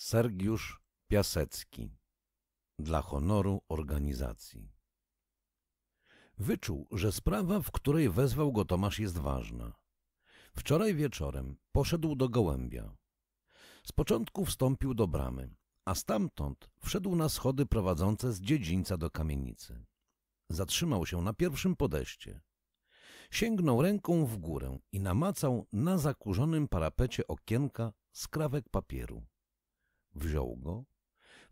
Sergiusz Piasecki dla honoru organizacji. Wyczuł, że sprawa, w której wezwał go Tomasz, jest ważna. Wczoraj wieczorem poszedł do gołębia. Z początku wstąpił do bramy, a stamtąd wszedł na schody prowadzące z dziedzińca do kamienicy. Zatrzymał się na pierwszym podejście. Sięgnął ręką w górę i namacał na zakurzonym parapecie okienka skrawek papieru. Wziął go,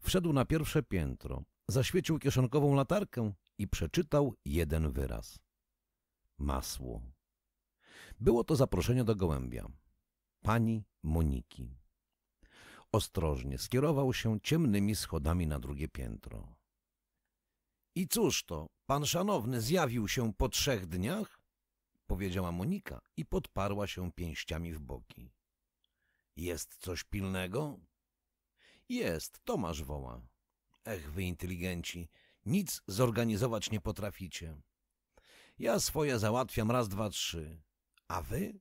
wszedł na pierwsze piętro, zaświecił kieszonkową latarkę i przeczytał jeden wyraz. Masło. Było to zaproszenie do gołębia. Pani Moniki. Ostrożnie skierował się ciemnymi schodami na drugie piętro. I cóż to, pan szanowny zjawił się po trzech dniach? Powiedziała Monika i podparła się pięściami w boki. Jest coś pilnego? Jest, Tomasz woła. Ech, wy inteligenci, nic zorganizować nie potraficie. Ja swoje załatwiam raz, dwa, trzy. A wy?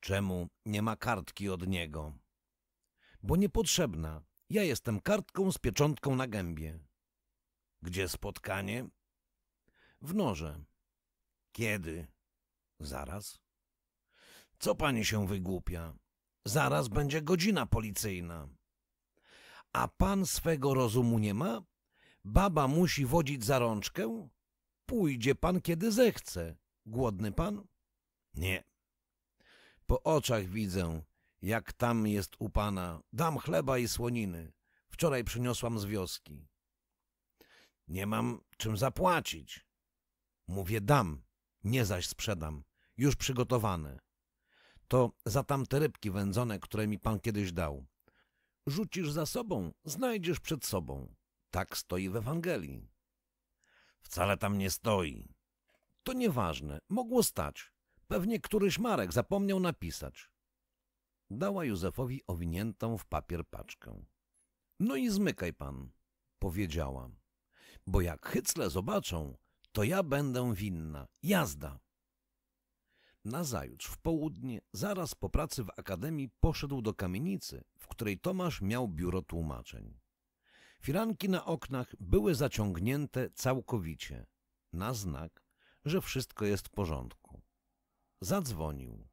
Czemu nie ma kartki od niego? Bo niepotrzebna. Ja jestem kartką z pieczątką na gębie. Gdzie spotkanie? W noże. Kiedy? Zaraz. Co pani się wygłupia? Zaraz będzie godzina policyjna. A pan swego rozumu nie ma? Baba musi wodzić za rączkę? Pójdzie pan, kiedy zechce. Głodny pan? Nie. Po oczach widzę, jak tam jest u pana. Dam chleba i słoniny. Wczoraj przyniosłam z wioski. Nie mam czym zapłacić. Mówię dam, nie zaś sprzedam. Już przygotowane to za tamte rybki wędzone, które mi pan kiedyś dał. Rzucisz za sobą, znajdziesz przed sobą. Tak stoi w Ewangelii. Wcale tam nie stoi. To nieważne, mogło stać. Pewnie któryś Marek zapomniał napisać. Dała Józefowi owiniętą w papier paczkę. No i zmykaj pan, powiedziała. Bo jak hycle zobaczą, to ja będę winna. Jazda! Nazajutrz, w południe, zaraz po pracy w akademii poszedł do kamienicy, w której Tomasz miał biuro tłumaczeń. Firanki na oknach były zaciągnięte całkowicie, na znak, że wszystko jest w porządku. Zadzwonił.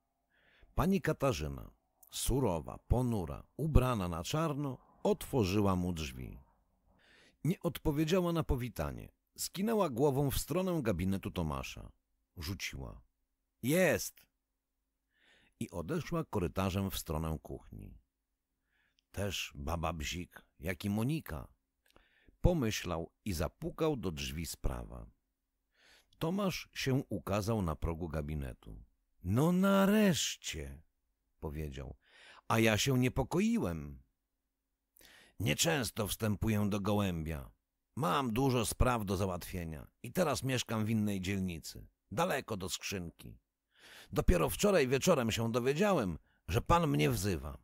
Pani Katarzyna, surowa, ponura, ubrana na czarno, otworzyła mu drzwi. Nie odpowiedziała na powitanie. Skinęła głową w stronę gabinetu Tomasza. Rzuciła. Jest! I odeszła korytarzem w stronę kuchni. Też baba Bzik, jak i Monika. Pomyślał i zapukał do drzwi sprawa. Tomasz się ukazał na progu gabinetu. No nareszcie, powiedział, a ja się niepokoiłem. Nieczęsto wstępuję do gołębia. Mam dużo spraw do załatwienia i teraz mieszkam w innej dzielnicy, daleko do skrzynki. Dopiero wczoraj wieczorem się dowiedziałem, że pan mnie wzywa.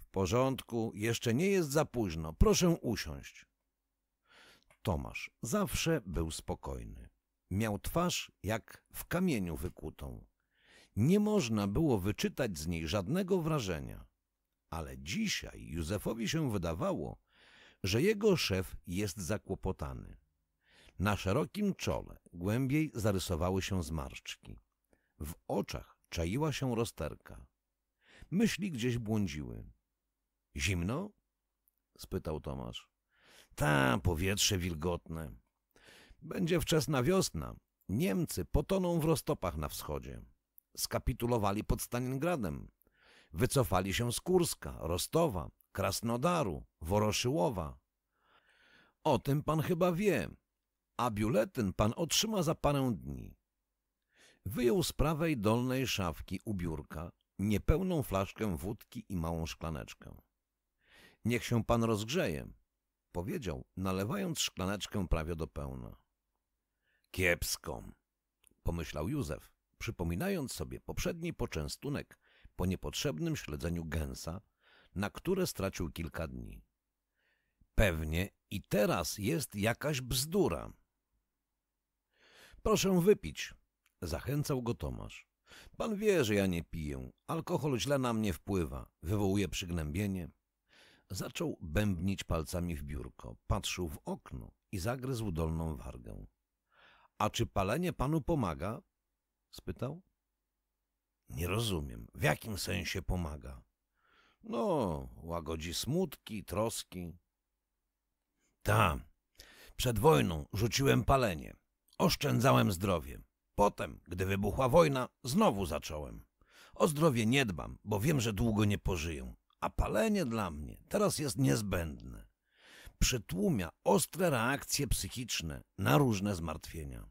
W porządku, jeszcze nie jest za późno, proszę usiąść. Tomasz zawsze był spokojny. Miał twarz jak w kamieniu wykutą. Nie można było wyczytać z niej żadnego wrażenia. Ale dzisiaj Józefowi się wydawało, że jego szef jest zakłopotany. Na szerokim czole głębiej zarysowały się zmarszczki. W oczach czaiła się rozterka. Myśli gdzieś błądziły. Zimno? spytał Tomasz. Ta, powietrze wilgotne. Będzie wczesna wiosna. Niemcy potoną w roztopach na wschodzie. Skapitulowali pod Stalingradem. Wycofali się z Kurska, Rostowa, Krasnodaru, Woroszyłowa. O tym pan chyba wie, a biuletyn pan otrzyma za parę dni. Wyjął z prawej dolnej szafki u biurka niepełną flaszkę wódki i małą szklaneczkę. — Niech się pan rozgrzeje — powiedział, nalewając szklaneczkę prawie do pełna. — Kiepską — pomyślał Józef, przypominając sobie poprzedni poczęstunek po niepotrzebnym śledzeniu gęsa, na które stracił kilka dni. Pewnie i teraz jest jakaś bzdura. Proszę wypić, Zachęcał go Tomasz. Pan wie, że ja nie piję. Alkohol źle na mnie wpływa. Wywołuje przygnębienie. Zaczął bębnić palcami w biurko. Patrzył w okno i zagryzł dolną wargę. A czy palenie panu pomaga? spytał. Nie rozumiem. W jakim sensie pomaga? No, łagodzi smutki, troski. Ta, przed wojną rzuciłem palenie. Oszczędzałem zdrowie. Potem, gdy wybuchła wojna, znowu zacząłem. O zdrowie nie dbam, bo wiem, że długo nie pożyję, a palenie dla mnie teraz jest niezbędne. Przytłumia ostre reakcje psychiczne na różne zmartwienia.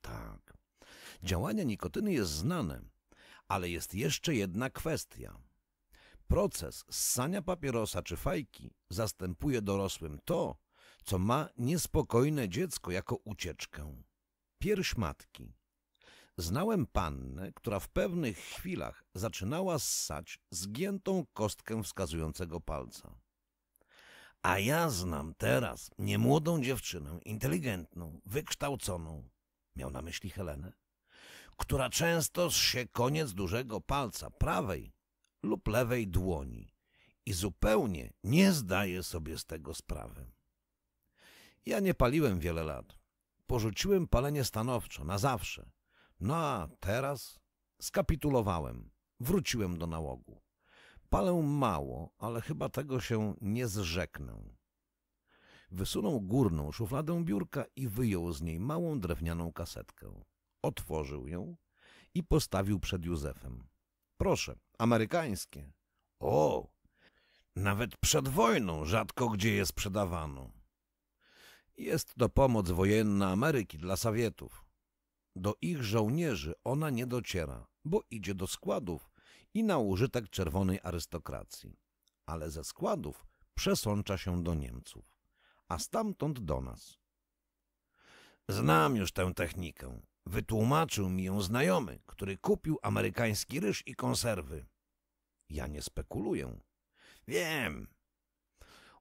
Tak, działanie nikotyny jest znane, ale jest jeszcze jedna kwestia. Proces ssania papierosa czy fajki zastępuje dorosłym to, co ma niespokojne dziecko jako ucieczkę. Pierś matki. Znałem pannę, która w pewnych chwilach zaczynała ssać zgiętą kostkę wskazującego palca. A ja znam teraz niemłodą dziewczynę, inteligentną, wykształconą, miał na myśli Helenę, która często się koniec dużego palca prawej lub lewej dłoni i zupełnie nie zdaje sobie z tego sprawy. Ja nie paliłem wiele lat. Porzuciłem palenie stanowczo, na zawsze – no a teraz skapitulowałem. Wróciłem do nałogu. Palę mało, ale chyba tego się nie zrzeknę. Wysunął górną szufladę biurka i wyjął z niej małą drewnianą kasetkę. Otworzył ją i postawił przed Józefem. Proszę, amerykańskie. O, nawet przed wojną rzadko gdzie je sprzedawano. Jest to pomoc wojenna Ameryki dla Sowietów. Do ich żołnierzy ona nie dociera, bo idzie do składów i na użytek czerwonej arystokracji. Ale ze składów przesącza się do Niemców, a stamtąd do nas. Znam już tę technikę. Wytłumaczył mi ją znajomy, który kupił amerykański ryż i konserwy. Ja nie spekuluję. Wiem.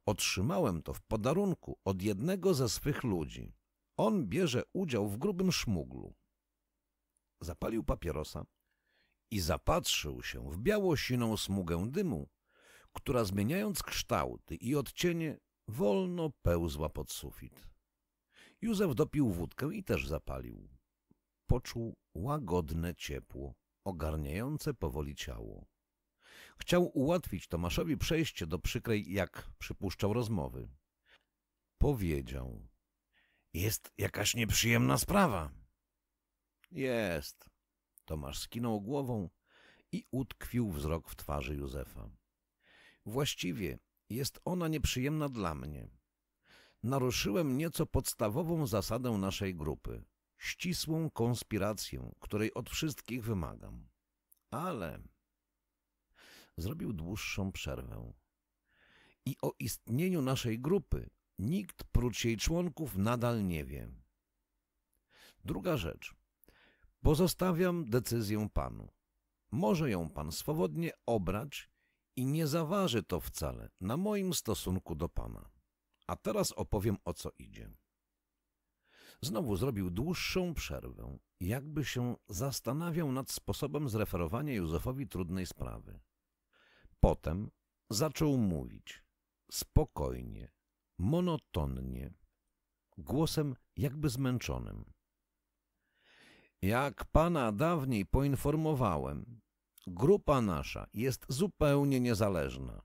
Otrzymałem to w podarunku od jednego ze swych ludzi. On bierze udział w grubym szmuglu zapalił papierosa i zapatrzył się w biało-siną smugę dymu, która zmieniając kształty i odcienie wolno pełzła pod sufit. Józef dopił wódkę i też zapalił. Poczuł łagodne ciepło, ogarniające powoli ciało. Chciał ułatwić Tomaszowi przejście do przykrej, jak przypuszczał, rozmowy. Powiedział. Jest jakaś nieprzyjemna sprawa. Jest. Tomasz skinął głową i utkwił wzrok w twarzy Józefa. Właściwie jest ona nieprzyjemna dla mnie. Naruszyłem nieco podstawową zasadę naszej grupy ścisłą konspirację, której od wszystkich wymagam. Ale zrobił dłuższą przerwę. I o istnieniu naszej grupy nikt prócz jej członków nadal nie wie. Druga rzecz. Pozostawiam decyzję Panu. Może ją Pan swobodnie obrać i nie zaważy to wcale na moim stosunku do Pana. A teraz opowiem o co idzie. Znowu zrobił dłuższą przerwę, jakby się zastanawiał nad sposobem zreferowania Józefowi trudnej sprawy. Potem zaczął mówić spokojnie, monotonnie, głosem jakby zmęczonym. Jak pana dawniej poinformowałem, grupa nasza jest zupełnie niezależna.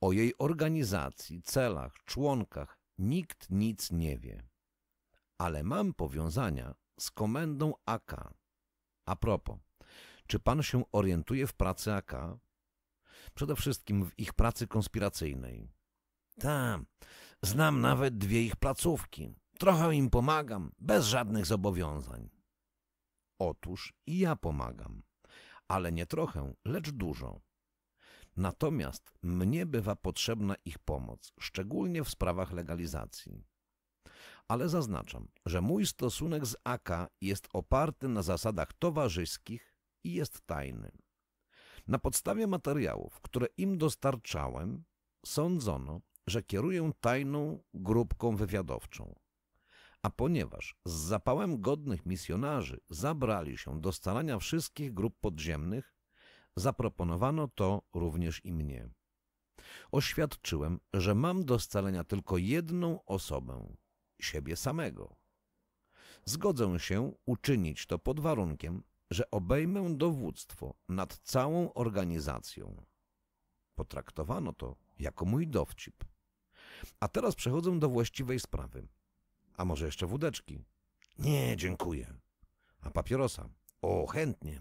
O jej organizacji, celach, członkach nikt nic nie wie. Ale mam powiązania z komendą AK. A propos, czy pan się orientuje w pracy AK? Przede wszystkim w ich pracy konspiracyjnej. Tam, znam nawet dwie ich placówki. Trochę im pomagam, bez żadnych zobowiązań. Otóż i ja pomagam, ale nie trochę, lecz dużo. Natomiast mnie bywa potrzebna ich pomoc, szczególnie w sprawach legalizacji. Ale zaznaczam, że mój stosunek z AK jest oparty na zasadach towarzyskich i jest tajny. Na podstawie materiałów, które im dostarczałem, sądzono, że kieruję tajną grupką wywiadowczą. A ponieważ z zapałem godnych misjonarzy zabrali się do scalania wszystkich grup podziemnych, zaproponowano to również i mnie. Oświadczyłem, że mam do scalenia tylko jedną osobę siebie samego. Zgodzę się uczynić to pod warunkiem, że obejmę dowództwo nad całą organizacją. Potraktowano to jako mój dowcip. A teraz przechodzę do właściwej sprawy. A może jeszcze wódeczki? Nie, dziękuję. A papierosa? O, chętnie.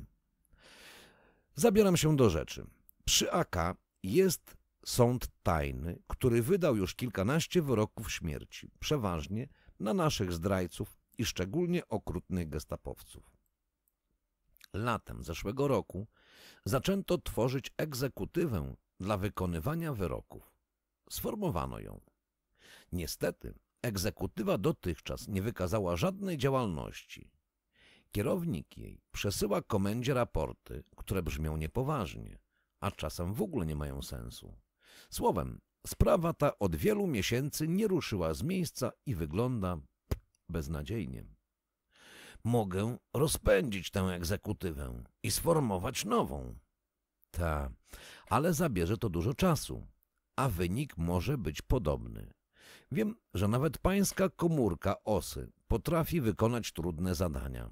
Zabieram się do rzeczy. Przy AK jest sąd tajny, który wydał już kilkanaście wyroków śmierci, przeważnie na naszych zdrajców i szczególnie okrutnych gestapowców. Latem zeszłego roku zaczęto tworzyć egzekutywę dla wykonywania wyroków. Sformowano ją. Niestety, Egzekutywa dotychczas nie wykazała żadnej działalności. Kierownik jej przesyła komendzie raporty, które brzmią niepoważnie, a czasem w ogóle nie mają sensu. Słowem, sprawa ta od wielu miesięcy nie ruszyła z miejsca i wygląda beznadziejnie. Mogę rozpędzić tę egzekutywę i sformować nową. Ta, ale zabierze to dużo czasu, a wynik może być podobny. Wiem, że nawet pańska komórka osy potrafi wykonać trudne zadania.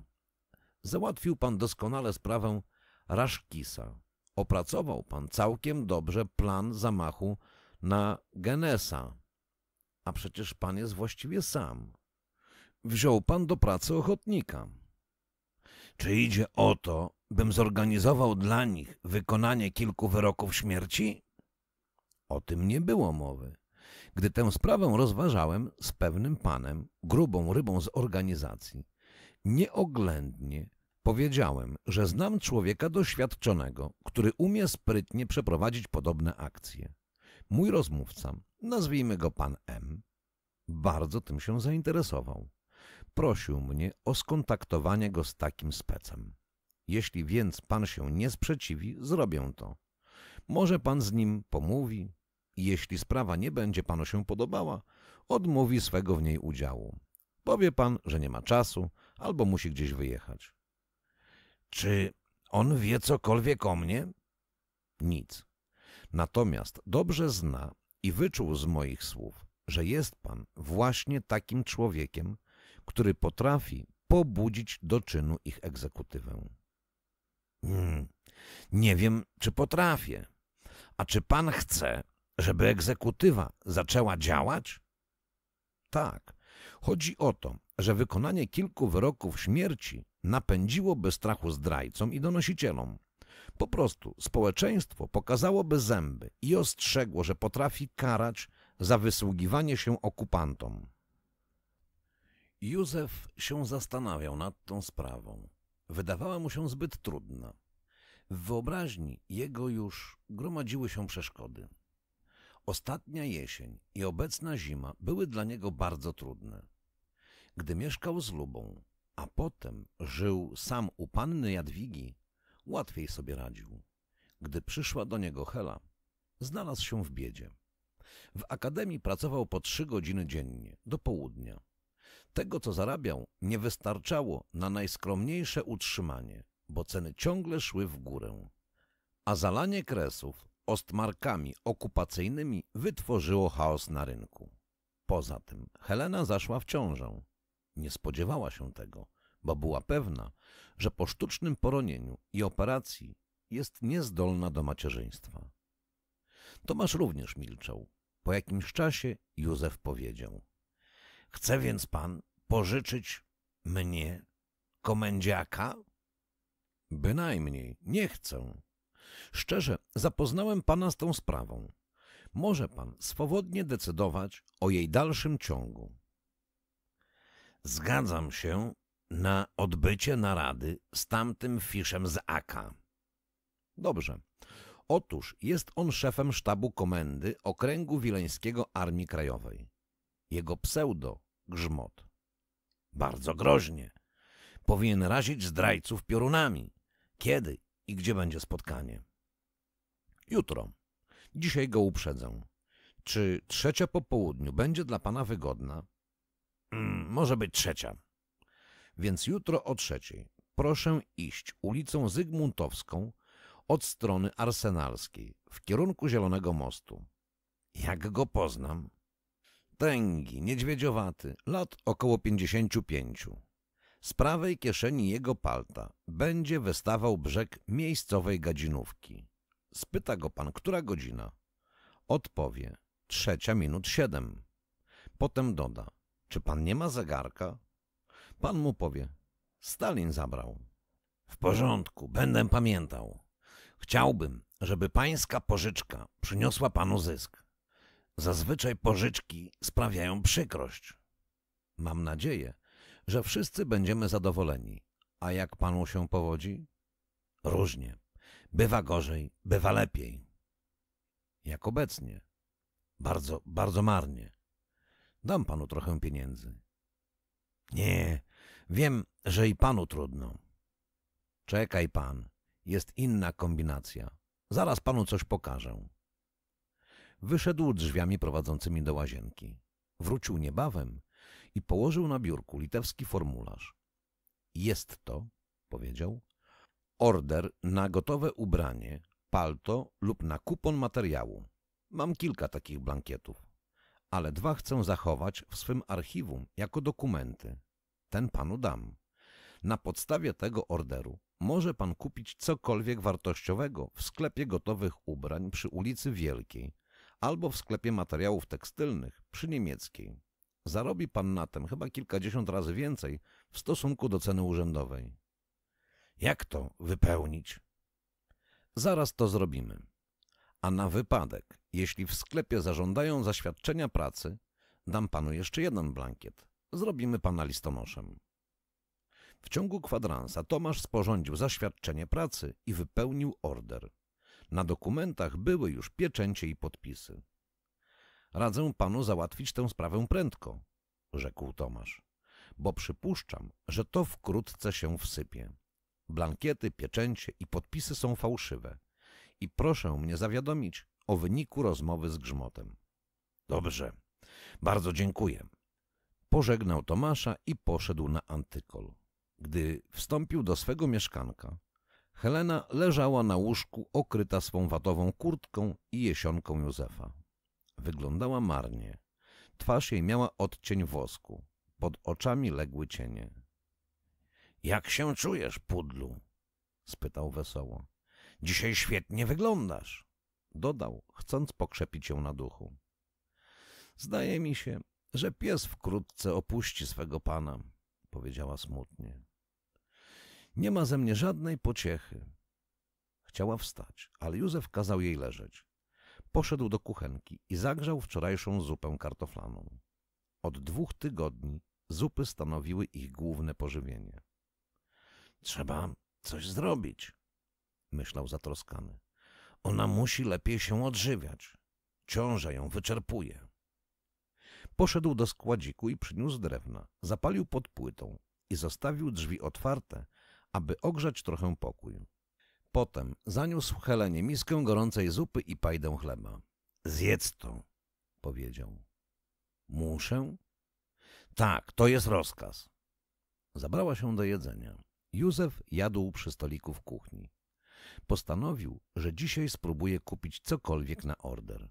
Załatwił pan doskonale sprawę Raszkisa. Opracował pan całkiem dobrze plan zamachu na Genesa. A przecież pan jest właściwie sam. Wziął pan do pracy ochotnika. Czy idzie o to, bym zorganizował dla nich wykonanie kilku wyroków śmierci? O tym nie było mowy. Gdy tę sprawę rozważałem z pewnym panem, grubą rybą z organizacji, nieoględnie powiedziałem, że znam człowieka doświadczonego, który umie sprytnie przeprowadzić podobne akcje. Mój rozmówca, nazwijmy go pan M, bardzo tym się zainteresował. Prosił mnie o skontaktowanie go z takim specem. Jeśli więc pan się nie sprzeciwi, zrobię to. Może pan z nim pomówi, jeśli sprawa nie będzie panu się podobała, odmówi swego w niej udziału. Powie pan, że nie ma czasu albo musi gdzieś wyjechać. Czy on wie cokolwiek o mnie? Nic. Natomiast dobrze zna i wyczuł z moich słów, że jest pan właśnie takim człowiekiem, który potrafi pobudzić do czynu ich egzekutywę. Hmm, nie wiem, czy potrafię. A czy pan chce, żeby egzekutywa zaczęła działać? Tak. Chodzi o to, że wykonanie kilku wyroków śmierci napędziłoby strachu zdrajcom i donosicielom. Po prostu społeczeństwo pokazałoby zęby i ostrzegło, że potrafi karać za wysługiwanie się okupantom. Józef się zastanawiał nad tą sprawą. Wydawała mu się zbyt trudna. W wyobraźni jego już gromadziły się przeszkody. Ostatnia jesień i obecna zima były dla niego bardzo trudne. Gdy mieszkał z Lubą, a potem żył sam u panny Jadwigi, łatwiej sobie radził. Gdy przyszła do niego Hela, znalazł się w biedzie. W akademii pracował po trzy godziny dziennie, do południa. Tego, co zarabiał, nie wystarczało na najskromniejsze utrzymanie, bo ceny ciągle szły w górę. A zalanie kresów ostmarkami okupacyjnymi wytworzyło chaos na rynku. Poza tym Helena zaszła w ciążę. Nie spodziewała się tego, bo była pewna, że po sztucznym poronieniu i operacji jest niezdolna do macierzyństwa. Tomasz również milczał. Po jakimś czasie Józef powiedział – Chce więc pan pożyczyć mnie, komendziaka? – Bynajmniej, nie chcę Szczerze, zapoznałem pana z tą sprawą. Może pan swobodnie decydować o jej dalszym ciągu. Zgadzam się na odbycie narady z tamtym fiszem z AK. Dobrze. Otóż jest on szefem sztabu komendy Okręgu Wileńskiego Armii Krajowej. Jego pseudo Grzmot. Bardzo groźnie. Powinien razić zdrajców piorunami. Kiedy i gdzie będzie spotkanie. Jutro. Dzisiaj go uprzedzę. Czy trzecia po południu będzie dla pana wygodna? Mm, może być trzecia. Więc jutro o trzeciej. Proszę iść ulicą Zygmuntowską od strony arsenalskiej w kierunku Zielonego Mostu. Jak go poznam? Tęgi, niedźwiedziowaty, lat około pięćdziesięciu pięciu. Z prawej kieszeni jego palta będzie wystawał brzeg miejscowej gadzinówki. Spyta go pan, która godzina? Odpowie, trzecia minut siedem. Potem doda, czy pan nie ma zegarka? Pan mu powie, Stalin zabrał. W porządku, będę pamiętał. Chciałbym, żeby pańska pożyczka przyniosła panu zysk. Zazwyczaj pożyczki sprawiają przykrość. Mam nadzieję, że wszyscy będziemy zadowoleni. A jak panu się powodzi? Różnie. Bywa gorzej, bywa lepiej. Jak obecnie. Bardzo, bardzo marnie. Dam panu trochę pieniędzy. Nie, wiem, że i panu trudno. Czekaj pan, jest inna kombinacja. Zaraz panu coś pokażę. Wyszedł drzwiami prowadzącymi do łazienki. Wrócił niebawem i położył na biurku litewski formularz. Jest to, powiedział, order na gotowe ubranie, palto lub na kupon materiału. Mam kilka takich blankietów, ale dwa chcę zachować w swym archiwum jako dokumenty. Ten panu dam. Na podstawie tego orderu może pan kupić cokolwiek wartościowego w sklepie gotowych ubrań przy ulicy Wielkiej albo w sklepie materiałów tekstylnych przy Niemieckiej. Zarobi pan na tym chyba kilkadziesiąt razy więcej w stosunku do ceny urzędowej. Jak to wypełnić? Zaraz to zrobimy. A na wypadek, jeśli w sklepie zażądają zaświadczenia pracy, dam panu jeszcze jeden blankiet. Zrobimy pana listonoszem. W ciągu kwadransa Tomasz sporządził zaświadczenie pracy i wypełnił order. Na dokumentach były już pieczęcie i podpisy. Radzę panu załatwić tę sprawę prędko, rzekł Tomasz, bo przypuszczam, że to wkrótce się wsypie. Blankiety, pieczęcie i podpisy są fałszywe i proszę mnie zawiadomić o wyniku rozmowy z Grzmotem. Dobrze, bardzo dziękuję. Pożegnał Tomasza i poszedł na antykol. Gdy wstąpił do swego mieszkanka, Helena leżała na łóżku okryta swą watową kurtką i jesionką Józefa. Wyglądała marnie. Twarz jej miała odcień wosku. Pod oczami legły cienie. Jak się czujesz, pudlu? spytał wesoło. Dzisiaj świetnie wyglądasz, dodał, chcąc pokrzepić ją na duchu. Zdaje mi się, że pies wkrótce opuści swego pana, powiedziała smutnie. Nie ma ze mnie żadnej pociechy. Chciała wstać, ale Józef kazał jej leżeć. Poszedł do kuchenki i zagrzał wczorajszą zupę kartoflaną. Od dwóch tygodni zupy stanowiły ich główne pożywienie. Trzeba coś zrobić, myślał zatroskany. Ona musi lepiej się odżywiać. Ciąża ją wyczerpuje. Poszedł do składziku i przyniósł drewna, zapalił pod płytą i zostawił drzwi otwarte, aby ogrzać trochę pokój. Potem zaniósł Helenie miskę gorącej zupy i pajdę chleba. Zjedz to, powiedział. Muszę? Tak, to jest rozkaz. Zabrała się do jedzenia. Józef jadł przy stoliku w kuchni. Postanowił, że dzisiaj spróbuje kupić cokolwiek na order.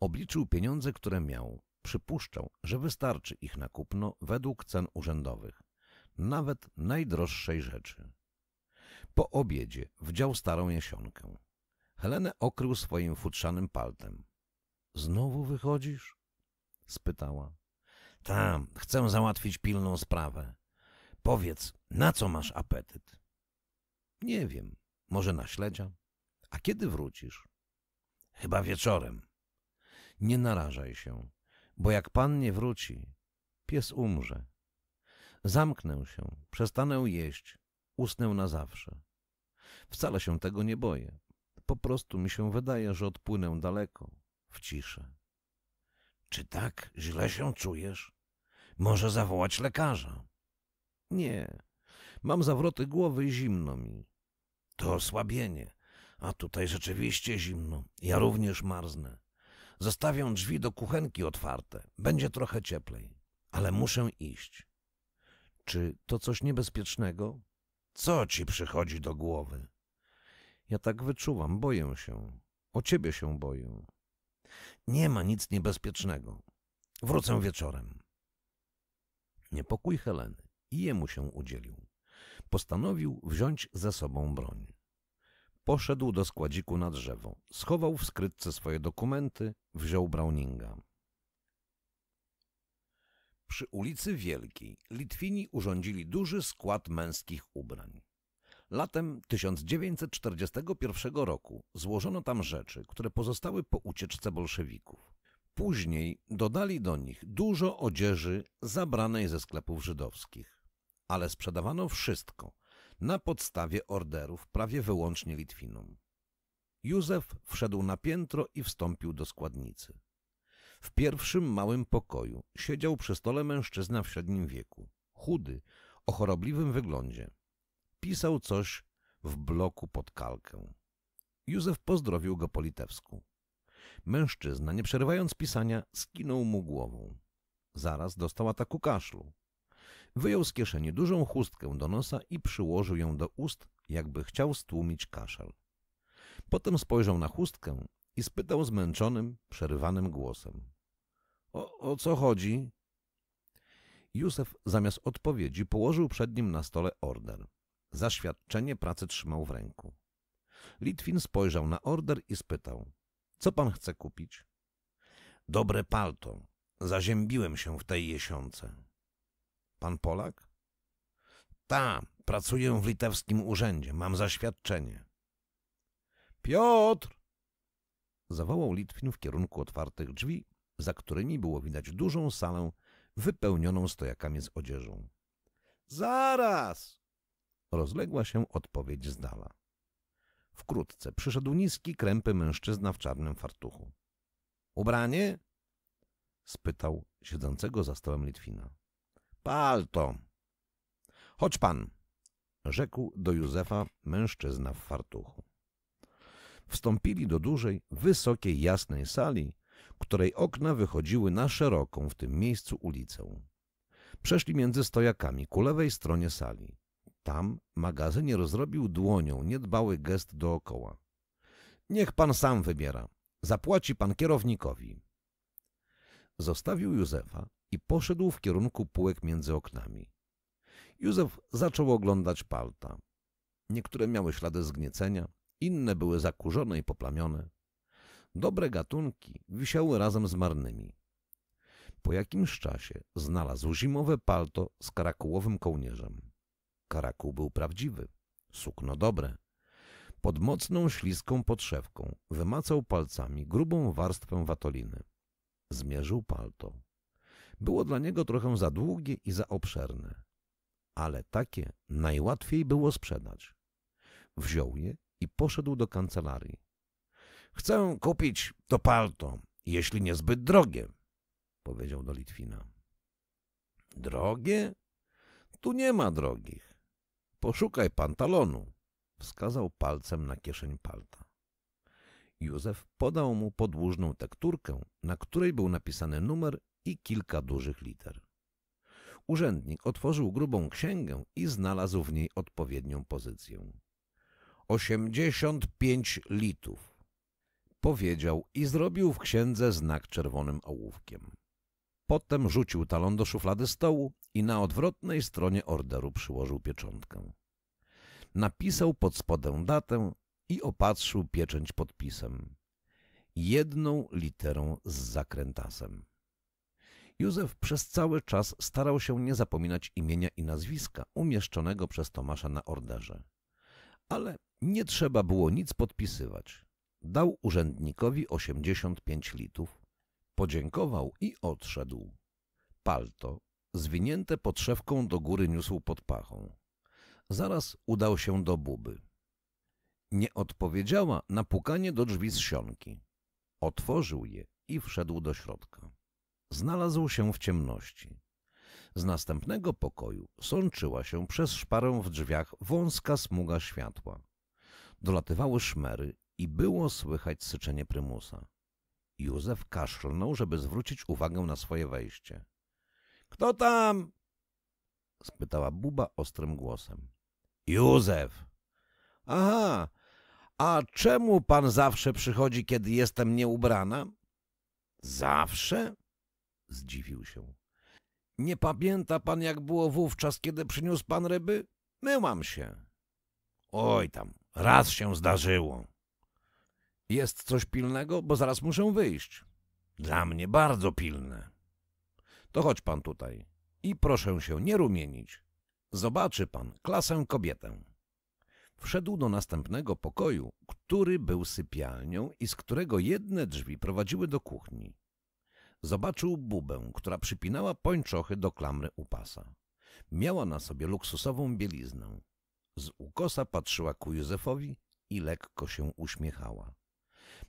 Obliczył pieniądze, które miał. Przypuszczał, że wystarczy ich na kupno według cen urzędowych, nawet najdroższej rzeczy. Po obiedzie wdział starą jesionkę. Helenę okrył swoim futrzanym paltem. — Znowu wychodzisz? — spytała. — Tam, chcę załatwić pilną sprawę. Powiedz, na co masz apetyt? — Nie wiem, może na śledzia. A kiedy wrócisz? — Chyba wieczorem. — Nie narażaj się, bo jak pan nie wróci, pies umrze. Zamknę się, przestanę jeść, usnę na zawsze. Wcale się tego nie boję. Po prostu mi się wydaje, że odpłynę daleko, w ciszę. Czy tak źle się czujesz? Może zawołać lekarza. Nie. Mam zawroty głowy i zimno mi. To osłabienie. A tutaj rzeczywiście zimno. Ja również marznę. Zostawię drzwi do kuchenki otwarte. Będzie trochę cieplej. Ale muszę iść. Czy to coś niebezpiecznego? Co ci przychodzi do głowy? Ja tak wyczuwam, boję się. O ciebie się boję. Nie ma nic niebezpiecznego. Wrócę wieczorem. Niepokój Heleny i jemu się udzielił. Postanowił wziąć ze sobą broń. Poszedł do składziku na drzewo, schował w skrytce swoje dokumenty, wziął Browninga. Przy ulicy Wielkiej Litwini urządzili duży skład męskich ubrań. Latem 1941 roku złożono tam rzeczy, które pozostały po ucieczce bolszewików. Później dodali do nich dużo odzieży zabranej ze sklepów żydowskich. Ale sprzedawano wszystko na podstawie orderów prawie wyłącznie Litwinom. Józef wszedł na piętro i wstąpił do składnicy. W pierwszym małym pokoju siedział przy stole mężczyzna w średnim wieku, chudy, o chorobliwym wyglądzie. Pisał coś w bloku pod kalkę. Józef pozdrowił go po litewsku. Mężczyzna, nie przerywając pisania, skinął mu głową. Zaraz dostał ataku kaszlu. Wyjął z kieszeni dużą chustkę do nosa i przyłożył ją do ust, jakby chciał stłumić kaszel. Potem spojrzał na chustkę i spytał zmęczonym, przerywanym głosem. O, o co chodzi? Józef zamiast odpowiedzi położył przed nim na stole order. Zaświadczenie pracy trzymał w ręku. Litwin spojrzał na order i spytał. Co pan chce kupić? Dobre palto. Zaziębiłem się w tej jesiące. Pan Polak? Ta, pracuję w litewskim urzędzie. Mam zaświadczenie. Piotr! Zawołał Litwin w kierunku otwartych drzwi, za którymi było widać dużą salę wypełnioną stojakami z odzieżą. Zaraz! rozległa się odpowiedź z dala. Wkrótce przyszedł niski, krępy mężczyzna w czarnym fartuchu. Ubranie? spytał siedzącego za stołem Litwina. Palto. Chodź pan, rzekł do Józefa mężczyzna w fartuchu. Wstąpili do dużej, wysokiej, jasnej sali, której okna wychodziły na szeroką w tym miejscu ulicę. Przeszli między stojakami ku lewej stronie sali. Tam magazynier zrobił dłonią niedbały gest dookoła. Niech pan sam wybiera. Zapłaci pan kierownikowi. Zostawił Józefa i poszedł w kierunku półek między oknami. Józef zaczął oglądać palta. Niektóre miały ślady zgniecenia, inne były zakurzone i poplamione. Dobre gatunki wisiały razem z marnymi. Po jakimś czasie znalazł zimowe palto z karakułowym kołnierzem. Karakuł był prawdziwy, sukno dobre. Pod mocną, śliską podszewką wymacał palcami grubą warstwę watoliny. Zmierzył palto. Było dla niego trochę za długie i za obszerne, ale takie najłatwiej było sprzedać. Wziął je i poszedł do kancelarii. Chcę kupić to palto, jeśli nie zbyt drogie, powiedział do Litwina. Drogie? Tu nie ma drogich. Poszukaj pantalonu, wskazał palcem na kieszeń palta. Józef podał mu podłużną tekturkę, na której był napisany numer i kilka dużych liter. Urzędnik otworzył grubą księgę i znalazł w niej odpowiednią pozycję. Osiemdziesiąt pięć litów, powiedział i zrobił w księdze znak czerwonym ołówkiem. Potem rzucił talon do szuflady stołu i na odwrotnej stronie orderu przyłożył pieczątkę. Napisał pod spodem datę i opatrzył pieczęć podpisem. Jedną literą z zakrętasem. Józef przez cały czas starał się nie zapominać imienia i nazwiska umieszczonego przez Tomasza na orderze. Ale nie trzeba było nic podpisywać. Dał urzędnikowi 85 litów, Podziękował i odszedł. Palto, zwinięte podszewką do góry niósł pod pachą. Zaraz udał się do buby. Nie odpowiedziała na pukanie do drzwi z sionki. Otworzył je i wszedł do środka. Znalazł się w ciemności. Z następnego pokoju sączyła się przez szparę w drzwiach wąska smuga światła. Dolatywały szmery i było słychać syczenie prymusa. Józef kaszlnął, żeby zwrócić uwagę na swoje wejście. — Kto tam? — spytała Buba ostrym głosem. — Józef! — Aha, a czemu pan zawsze przychodzi, kiedy jestem nieubrana? — Zawsze? — zdziwił się. — Nie pamięta pan, jak było wówczas, kiedy przyniósł pan ryby? Myłam się. — Oj tam, raz się zdarzyło. Jest coś pilnego, bo zaraz muszę wyjść. Dla mnie bardzo pilne. To chodź pan tutaj i proszę się nie rumienić. Zobaczy pan klasę kobietę. Wszedł do następnego pokoju, który był sypialnią i z którego jedne drzwi prowadziły do kuchni. Zobaczył bubę, która przypinała pończochy do klamry u pasa. Miała na sobie luksusową bieliznę. Z ukosa patrzyła ku Józefowi i lekko się uśmiechała.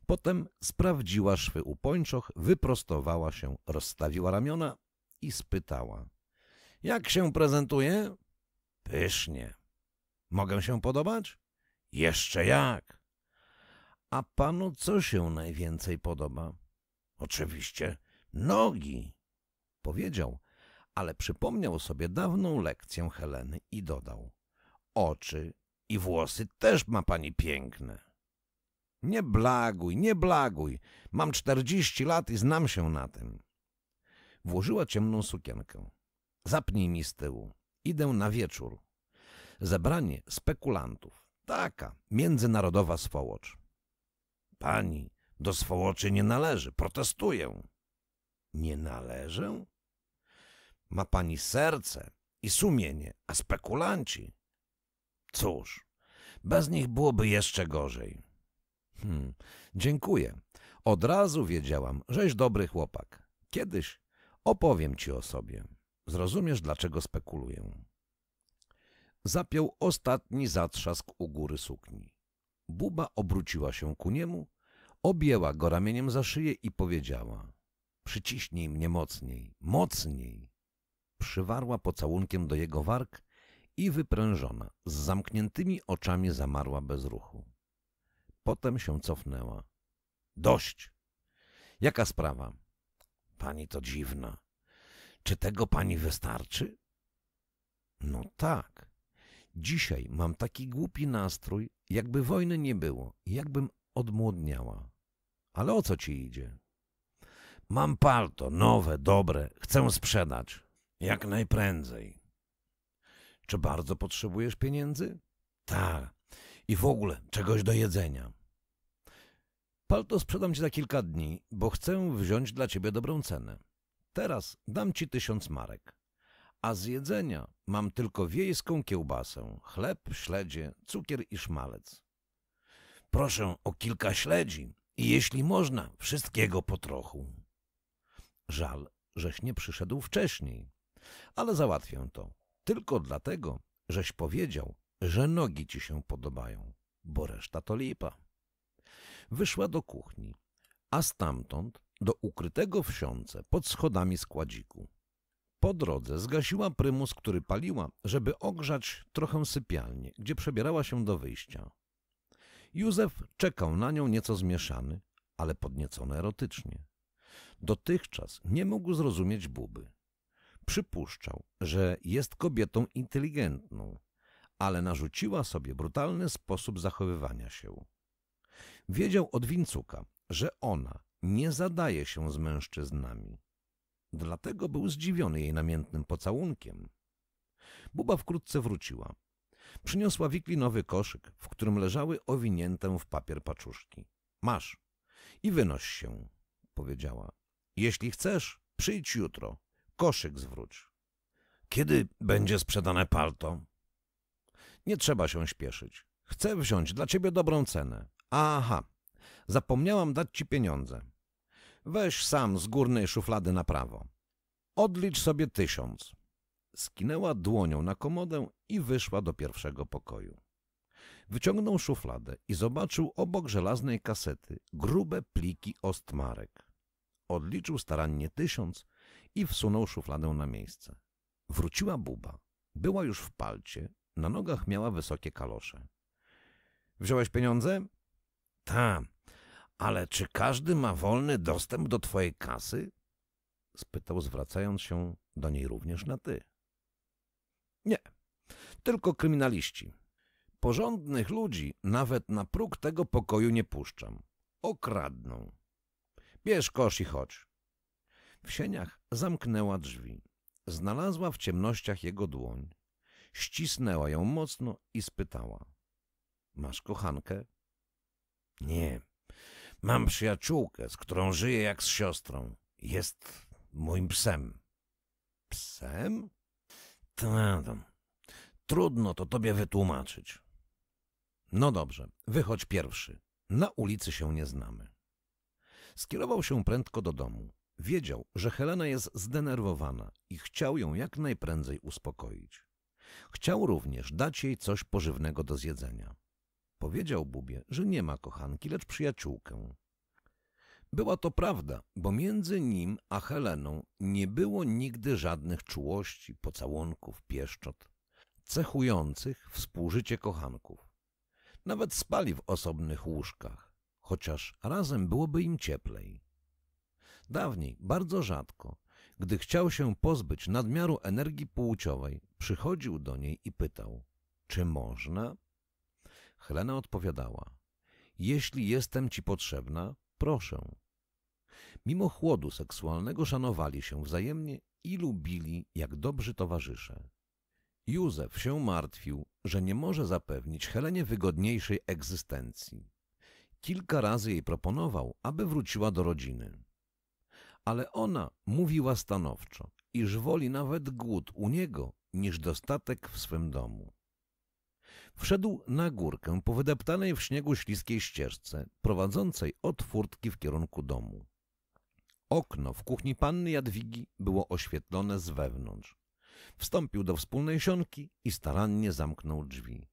Potem sprawdziła szwy u pończoch, wyprostowała się, rozstawiła ramiona i spytała. Jak się prezentuje? Pysznie. Mogę się podobać? Jeszcze jak. A panu co się najwięcej podoba? Oczywiście nogi, powiedział, ale przypomniał sobie dawną lekcję Heleny i dodał. Oczy i włosy też ma pani piękne. Nie blaguj, nie blaguj. Mam czterdzieści lat i znam się na tym. Włożyła ciemną sukienkę. Zapnij mi z tyłu. Idę na wieczór. Zebranie spekulantów. Taka międzynarodowa swołocz. Pani, do swołoczy nie należy. Protestuję. Nie należę? Ma pani serce i sumienie, a spekulanci? Cóż, bez nich byłoby jeszcze gorzej. Hmm, dziękuję. Od razu wiedziałam, żeś dobry chłopak. Kiedyś opowiem ci o sobie. Zrozumiesz, dlaczego spekuluję. Zapiął ostatni zatrzask u góry sukni. Buba obróciła się ku niemu, objęła go ramieniem za szyję i powiedziała — Przyciśnij mnie mocniej, mocniej! Przywarła pocałunkiem do jego warg i wyprężona, z zamkniętymi oczami zamarła bez ruchu. Potem się cofnęła. Dość! Jaka sprawa? Pani to dziwna. Czy tego pani wystarczy? No tak. Dzisiaj mam taki głupi nastrój, jakby wojny nie było, jakbym odmłodniała. Ale o co ci idzie? Mam palto, nowe, dobre, chcę sprzedać. Jak najprędzej. Czy bardzo potrzebujesz pieniędzy? Tak. I w ogóle czegoś do jedzenia. Palto sprzedam ci za kilka dni, bo chcę wziąć dla ciebie dobrą cenę. Teraz dam ci tysiąc marek. A z jedzenia mam tylko wiejską kiełbasę, chleb, śledzie, cukier i szmalec. Proszę o kilka śledzi i jeśli można, wszystkiego po trochu. Żal, żeś nie przyszedł wcześniej, ale załatwię to. Tylko dlatego, żeś powiedział, że nogi ci się podobają, bo reszta to lipa. Wyszła do kuchni, a stamtąd do ukrytego wsiące pod schodami składziku. Po drodze zgasiła prymus, który paliła, żeby ogrzać trochę sypialnię, gdzie przebierała się do wyjścia. Józef czekał na nią nieco zmieszany, ale podniecony erotycznie. Dotychczas nie mógł zrozumieć Buby. Przypuszczał, że jest kobietą inteligentną, ale narzuciła sobie brutalny sposób zachowywania się. Wiedział od Wincuka, że ona nie zadaje się z mężczyznami. Dlatego był zdziwiony jej namiętnym pocałunkiem. Buba wkrótce wróciła. Przyniosła wiklinowy koszyk, w którym leżały owinięte w papier paczuszki. Masz i wynoś się, powiedziała. Jeśli chcesz, przyjdź jutro. Koszyk zwróć. Kiedy będzie sprzedane palto? Nie trzeba się śpieszyć. Chcę wziąć dla ciebie dobrą cenę. Aha, zapomniałam dać ci pieniądze. Weź sam z górnej szuflady na prawo. Odlicz sobie tysiąc. Skinęła dłonią na komodę i wyszła do pierwszego pokoju. Wyciągnął szufladę i zobaczył obok żelaznej kasety grube pliki ostmarek. Odliczył starannie tysiąc i wsunął szufladę na miejsce. Wróciła buba. Była już w palcie, na nogach miała wysokie kalosze. Wziąłeś pieniądze? Ta, ale czy każdy ma wolny dostęp do twojej kasy? Spytał, zwracając się do niej również na ty. Nie, tylko kryminaliści. Porządnych ludzi nawet na próg tego pokoju nie puszczam. Okradną. Bierz kosz i chodź. W sieniach zamknęła drzwi. Znalazła w ciemnościach jego dłoń. Ścisnęła ją mocno i spytała. Masz kochankę? Nie. Mam przyjaciółkę, z którą żyję jak z siostrą. Jest moim psem. Psem? Tadam. Trudno to tobie wytłumaczyć. No dobrze, wychodź pierwszy. Na ulicy się nie znamy. Skierował się prędko do domu. Wiedział, że Helena jest zdenerwowana i chciał ją jak najprędzej uspokoić. Chciał również dać jej coś pożywnego do zjedzenia. Powiedział Bubie, że nie ma kochanki, lecz przyjaciółkę. Była to prawda, bo między nim a Heleną nie było nigdy żadnych czułości, pocałunków, pieszczot, cechujących współżycie kochanków. Nawet spali w osobnych łóżkach, chociaż razem byłoby im cieplej. Dawniej, bardzo rzadko, gdy chciał się pozbyć nadmiaru energii płciowej, przychodził do niej i pytał – czy można? Helena odpowiadała: Jeśli jestem ci potrzebna, proszę. Mimo chłodu seksualnego szanowali się wzajemnie i lubili jak dobrzy towarzysze. Józef się martwił, że nie może zapewnić Helenie wygodniejszej egzystencji. Kilka razy jej proponował, aby wróciła do rodziny. Ale ona mówiła stanowczo, iż woli nawet głód u niego niż dostatek w swym domu. Wszedł na górkę po wydeptanej w śniegu śliskiej ścieżce, prowadzącej od furtki w kierunku domu. Okno w kuchni panny Jadwigi było oświetlone z wewnątrz. Wstąpił do wspólnej sionki i starannie zamknął drzwi.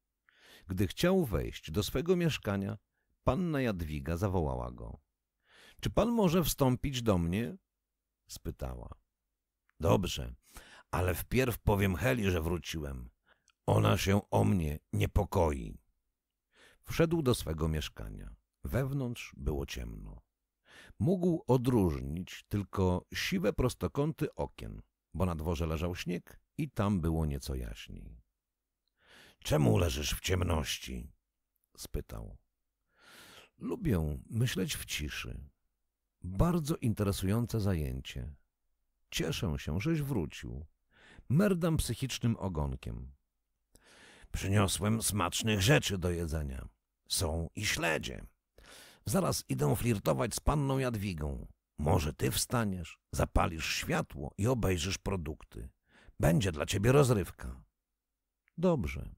Gdy chciał wejść do swego mieszkania, panna Jadwiga zawołała go. — Czy pan może wstąpić do mnie? — spytała. — Dobrze, ale wpierw powiem Heli, że wróciłem. Ona się o mnie niepokoi. Wszedł do swego mieszkania. Wewnątrz było ciemno. Mógł odróżnić tylko siwe prostokąty okien, bo na dworze leżał śnieg i tam było nieco jaśniej. Czemu leżysz w ciemności? spytał. Lubię myśleć w ciszy. Bardzo interesujące zajęcie. Cieszę się, żeś wrócił. Merdam psychicznym ogonkiem. Przyniosłem smacznych rzeczy do jedzenia. Są i śledzie. Zaraz idę flirtować z panną Jadwigą. Może ty wstaniesz, zapalisz światło i obejrzysz produkty. Będzie dla ciebie rozrywka. Dobrze.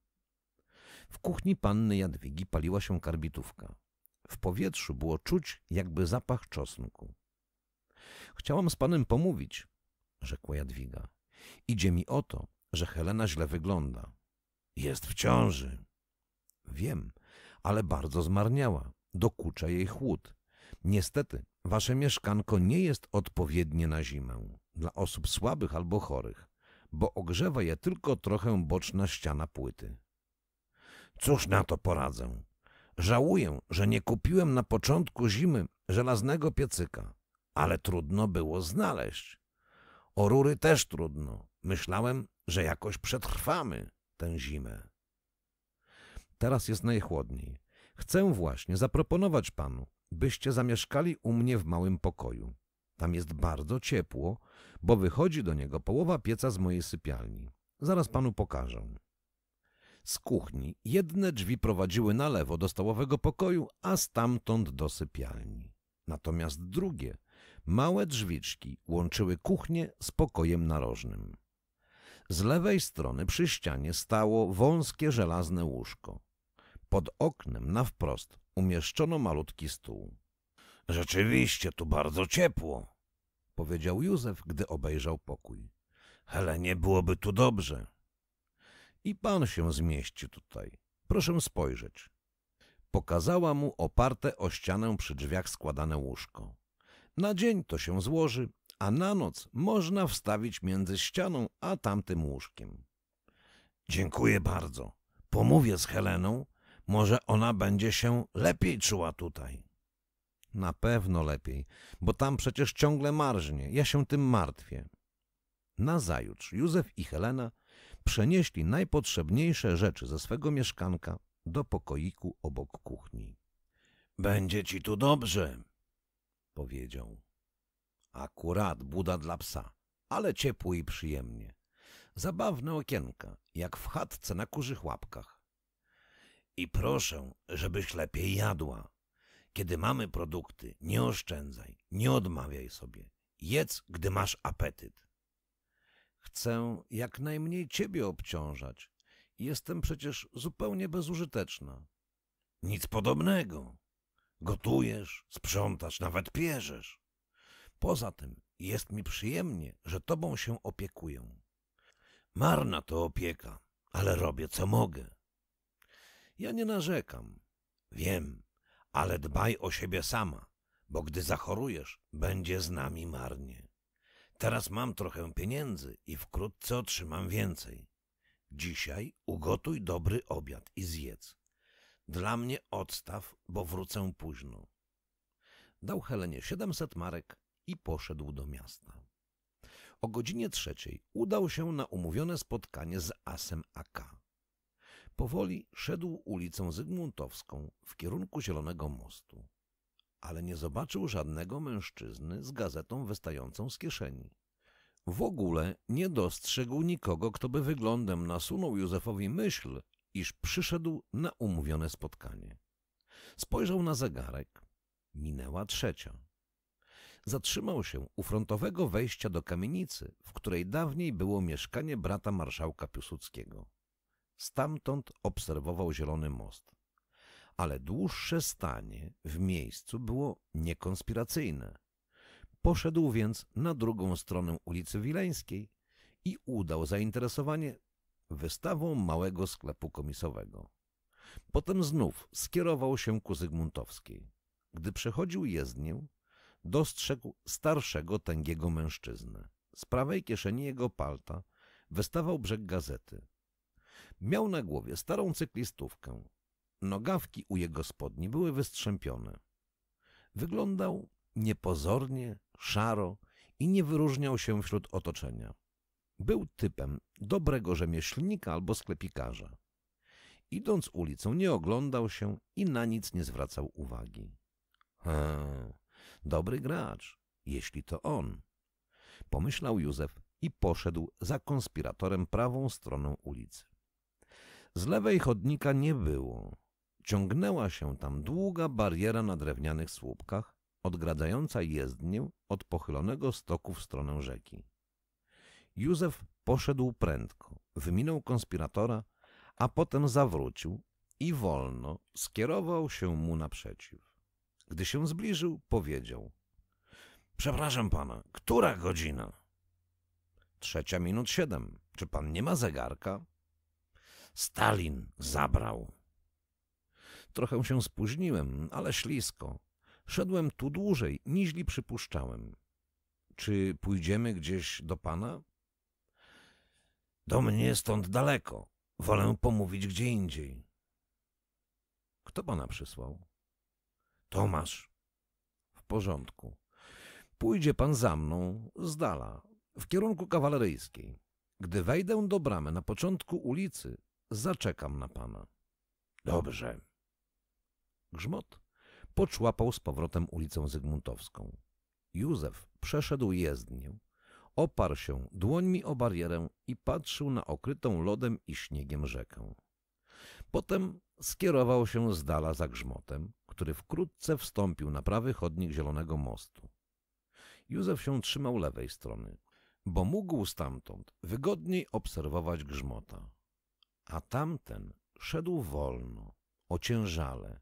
W kuchni panny Jadwigi paliła się karbitówka. W powietrzu było czuć jakby zapach czosnku. Chciałam z panem pomówić, rzekła Jadwiga. Idzie mi o to, że Helena źle wygląda. Jest w ciąży. Wiem, ale bardzo zmarniała. Dokucza jej chłód. Niestety, wasze mieszkanko nie jest odpowiednie na zimę dla osób słabych albo chorych, bo ogrzewa je tylko trochę boczna ściana płyty. Cóż na to poradzę? Żałuję, że nie kupiłem na początku zimy żelaznego piecyka, ale trudno było znaleźć. O rury też trudno. Myślałem, że jakoś przetrwamy tę zimę. Teraz jest najchłodniej. Chcę właśnie zaproponować panu, byście zamieszkali u mnie w małym pokoju. Tam jest bardzo ciepło, bo wychodzi do niego połowa pieca z mojej sypialni. Zaraz panu pokażę. Z kuchni jedne drzwi prowadziły na lewo do stołowego pokoju, a stamtąd do sypialni. Natomiast drugie, małe drzwiczki łączyły kuchnię z pokojem narożnym. Z lewej strony przy ścianie stało wąskie żelazne łóżko. Pod oknem na wprost umieszczono malutki stół. Rzeczywiście tu bardzo ciepło, powiedział Józef, gdy obejrzał pokój. nie byłoby tu dobrze. I pan się zmieści tutaj. Proszę spojrzeć. Pokazała mu oparte o ścianę przy drzwiach składane łóżko. Na dzień to się złoży, a na noc można wstawić między ścianą a tamtym łóżkiem. Dziękuję bardzo. Pomówię z Heleną, może ona będzie się lepiej czuła tutaj. Na pewno lepiej, bo tam przecież ciągle marznie, ja się tym martwię. Nazajutrz Józef i Helena przenieśli najpotrzebniejsze rzeczy ze swego mieszkanka do pokoiku obok kuchni. Będzie ci tu dobrze, powiedział. Akurat buda dla psa, ale ciepło i przyjemnie. Zabawne okienka, jak w chatce na kurzych łapkach. I proszę, żebyś lepiej jadła. Kiedy mamy produkty, nie oszczędzaj, nie odmawiaj sobie. Jedz, gdy masz apetyt. Chcę jak najmniej ciebie obciążać. Jestem przecież zupełnie bezużyteczna. Nic podobnego. Gotujesz, sprzątasz, nawet pierzesz. Poza tym jest mi przyjemnie, że tobą się opiekuję. Marna to opieka, ale robię co mogę. Ja nie narzekam. Wiem, ale dbaj o siebie sama, bo gdy zachorujesz, będzie z nami marnie. Teraz mam trochę pieniędzy i wkrótce otrzymam więcej. Dzisiaj ugotuj dobry obiad i zjedz. Dla mnie odstaw, bo wrócę późno. Dał Helenie siedemset marek i poszedł do miasta. O godzinie trzeciej udał się na umówione spotkanie z Asem AK. Powoli szedł ulicą Zygmuntowską w kierunku Zielonego Mostu, ale nie zobaczył żadnego mężczyzny z gazetą wystającą z kieszeni. W ogóle nie dostrzegł nikogo, kto by wyglądem nasunął Józefowi myśl, iż przyszedł na umówione spotkanie. Spojrzał na zegarek. Minęła trzecia zatrzymał się u frontowego wejścia do kamienicy, w której dawniej było mieszkanie brata marszałka Piłsudskiego. Stamtąd obserwował Zielony Most. Ale dłuższe stanie w miejscu było niekonspiracyjne. Poszedł więc na drugą stronę ulicy Wileńskiej i udał zainteresowanie wystawą małego sklepu komisowego. Potem znów skierował się ku Zygmuntowskiej. Gdy przechodził jezdnię, dostrzegł starszego, tęgiego mężczyznę. Z prawej kieszeni jego palta wystawał brzeg gazety. Miał na głowie starą cyklistówkę. Nogawki u jego spodni były wystrzępione. Wyglądał niepozornie, szaro i nie wyróżniał się wśród otoczenia. Był typem dobrego rzemieślnika albo sklepikarza. Idąc ulicą nie oglądał się i na nic nie zwracał uwagi. Eee, Dobry gracz, jeśli to on. Pomyślał Józef i poszedł za konspiratorem prawą stroną ulicy. Z lewej chodnika nie było. Ciągnęła się tam długa bariera na drewnianych słupkach, odgradzająca jezdnię od pochylonego stoku w stronę rzeki. Józef poszedł prędko, wyminął konspiratora, a potem zawrócił i wolno skierował się mu naprzeciw. Gdy się zbliżył, powiedział. Przepraszam pana, która godzina? Trzecia minut siedem. Czy pan nie ma zegarka? Stalin zabrał. Trochę się spóźniłem, ale ślisko. Szedłem tu dłużej, niźli przypuszczałem. Czy pójdziemy gdzieś do pana? Do mnie stąd daleko. Wolę pomówić gdzie indziej. Kto pana przysłał? Tomasz, w porządku. Pójdzie pan za mną z dala, w kierunku kawaleryjskiej. Gdy wejdę do bramy na początku ulicy, zaczekam na pana. Dobrze. Grzmot poczłapał z powrotem ulicą Zygmuntowską. Józef przeszedł jezdnię, oparł się dłońmi o barierę i patrzył na okrytą lodem i śniegiem rzekę. Potem skierował się z dala za grzmotem, który wkrótce wstąpił na prawy chodnik Zielonego Mostu. Józef się trzymał lewej strony, bo mógł stamtąd wygodniej obserwować grzmota. A tamten szedł wolno, ociężale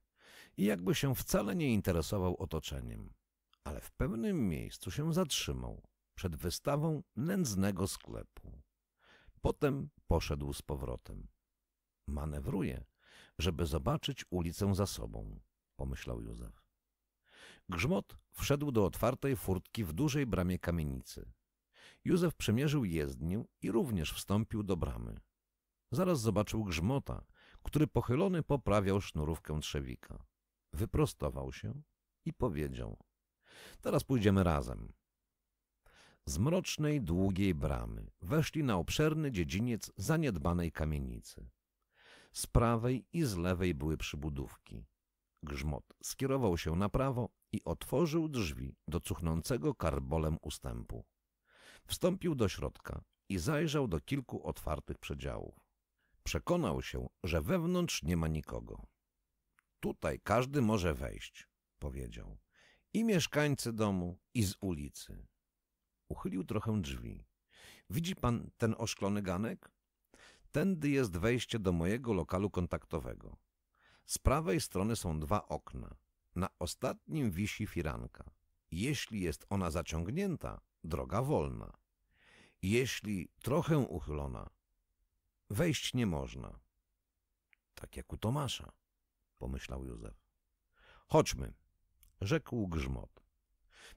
i jakby się wcale nie interesował otoczeniem, ale w pewnym miejscu się zatrzymał przed wystawą nędznego sklepu. Potem poszedł z powrotem. Manewruje, żeby zobaczyć ulicę za sobą pomyślał Józef. Grzmot wszedł do otwartej furtki w dużej bramie kamienicy. Józef przymierzył jezdnię i również wstąpił do bramy. Zaraz zobaczył grzmota, który pochylony poprawiał sznurówkę trzewika. Wyprostował się i powiedział – teraz pójdziemy razem. Z mrocznej, długiej bramy weszli na obszerny dziedziniec zaniedbanej kamienicy. Z prawej i z lewej były przybudówki grzmot skierował się na prawo i otworzył drzwi do cuchnącego karbolem ustępu. Wstąpił do środka i zajrzał do kilku otwartych przedziałów. Przekonał się, że wewnątrz nie ma nikogo. Tutaj każdy może wejść, powiedział. I mieszkańcy domu, i z ulicy. Uchylił trochę drzwi. Widzi pan ten oszklony ganek? Tędy jest wejście do mojego lokalu kontaktowego. Z prawej strony są dwa okna. Na ostatnim wisi firanka. Jeśli jest ona zaciągnięta, droga wolna. Jeśli trochę uchylona, wejść nie można. Tak jak u Tomasza, pomyślał Józef. Chodźmy, rzekł Grzmot.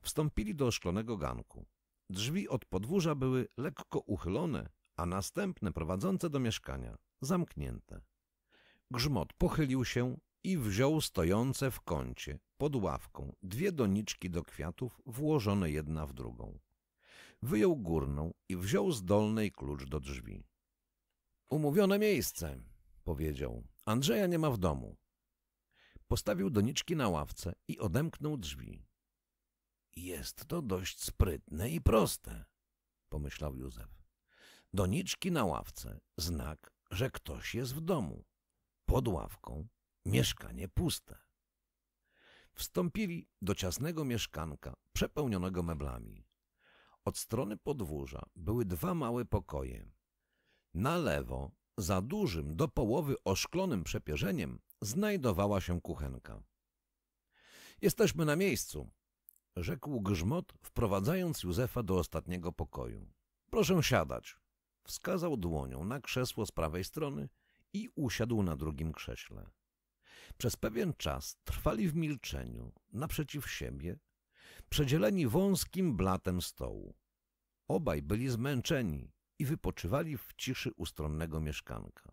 Wstąpili do szklonego ganku. Drzwi od podwórza były lekko uchylone, a następne prowadzące do mieszkania zamknięte. Grzmot pochylił się i wziął stojące w kącie, pod ławką, dwie doniczki do kwiatów, włożone jedna w drugą. Wyjął górną i wziął z dolnej klucz do drzwi. Umówione miejsce, powiedział. Andrzeja nie ma w domu. Postawił doniczki na ławce i odemknął drzwi. Jest to dość sprytne i proste, pomyślał Józef. Doniczki na ławce, znak, że ktoś jest w domu pod ławką mieszkanie puste. Wstąpili do ciasnego mieszkanka przepełnionego meblami. Od strony podwórza były dwa małe pokoje. Na lewo, za dużym, do połowy oszklonym przepierzeniem, znajdowała się kuchenka. Jesteśmy na miejscu, rzekł grzmot, wprowadzając Józefa do ostatniego pokoju. Proszę siadać. Wskazał dłonią na krzesło z prawej strony i usiadł na drugim krześle. Przez pewien czas trwali w milczeniu, naprzeciw siebie, przedzieleni wąskim blatem stołu. Obaj byli zmęczeni i wypoczywali w ciszy ustronnego mieszkanka.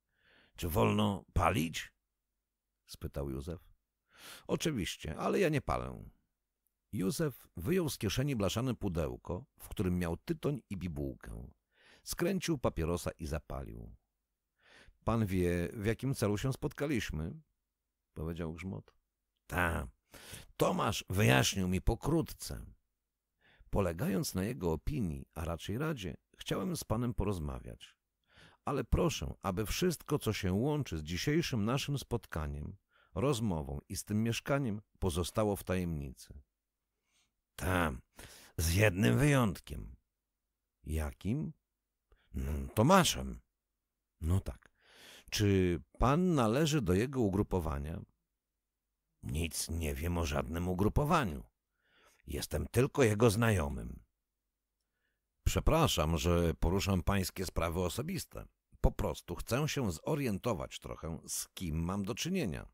— Czy wolno palić? — spytał Józef. — Oczywiście, ale ja nie palę. Józef wyjął z kieszeni blaszane pudełko, w którym miał tytoń i bibułkę. Skręcił papierosa i zapalił. Pan wie, w jakim celu się spotkaliśmy, powiedział Grzmot. Ta. Tomasz wyjaśnił mi pokrótce. Polegając na jego opinii, a raczej radzie, chciałem z panem porozmawiać. Ale proszę, aby wszystko, co się łączy z dzisiejszym naszym spotkaniem, rozmową i z tym mieszkaniem, pozostało w tajemnicy. Tam, z jednym wyjątkiem. Jakim? Mm, Tomaszem. No tak. Czy pan należy do jego ugrupowania? Nic nie wiem o żadnym ugrupowaniu. Jestem tylko jego znajomym. Przepraszam, że poruszam pańskie sprawy osobiste. Po prostu chcę się zorientować trochę, z kim mam do czynienia.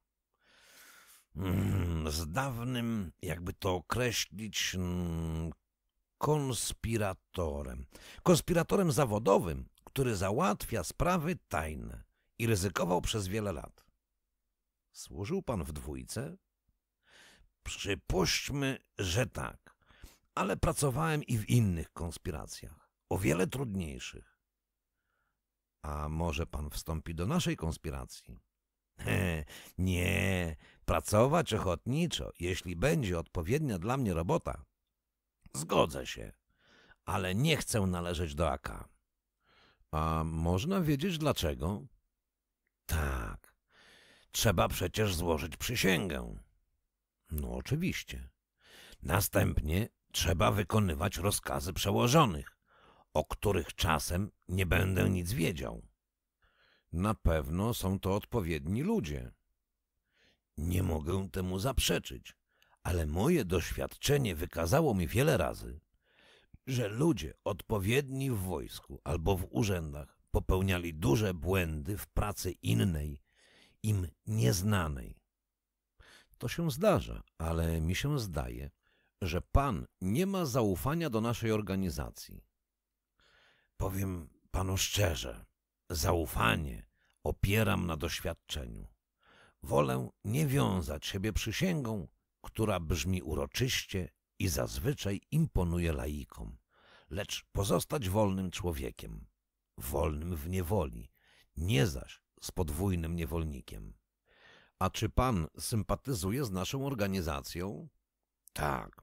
Hmm, z dawnym, jakby to określić, hmm, konspiratorem. Konspiratorem zawodowym, który załatwia sprawy tajne i ryzykował przez wiele lat. Służył pan w dwójce? Przypuśćmy, że tak, ale pracowałem i w innych konspiracjach, o wiele trudniejszych. A może pan wstąpi do naszej konspiracji? Nie, pracować ochotniczo, jeśli będzie odpowiednia dla mnie robota. Zgodzę się, ale nie chcę należeć do AK. A można wiedzieć dlaczego? Tak. Trzeba przecież złożyć przysięgę. No oczywiście. Następnie trzeba wykonywać rozkazy przełożonych, o których czasem nie będę nic wiedział. Na pewno są to odpowiedni ludzie. Nie mogę temu zaprzeczyć, ale moje doświadczenie wykazało mi wiele razy, że ludzie odpowiedni w wojsku albo w urzędach popełniali duże błędy w pracy innej, im nieznanej. To się zdarza, ale mi się zdaje, że pan nie ma zaufania do naszej organizacji. Powiem panu szczerze, zaufanie opieram na doświadczeniu. Wolę nie wiązać siebie przysięgą, która brzmi uroczyście i zazwyczaj imponuje laikom, lecz pozostać wolnym człowiekiem wolnym w niewoli, nie zaś z podwójnym niewolnikiem. A czy pan sympatyzuje z naszą organizacją? Tak.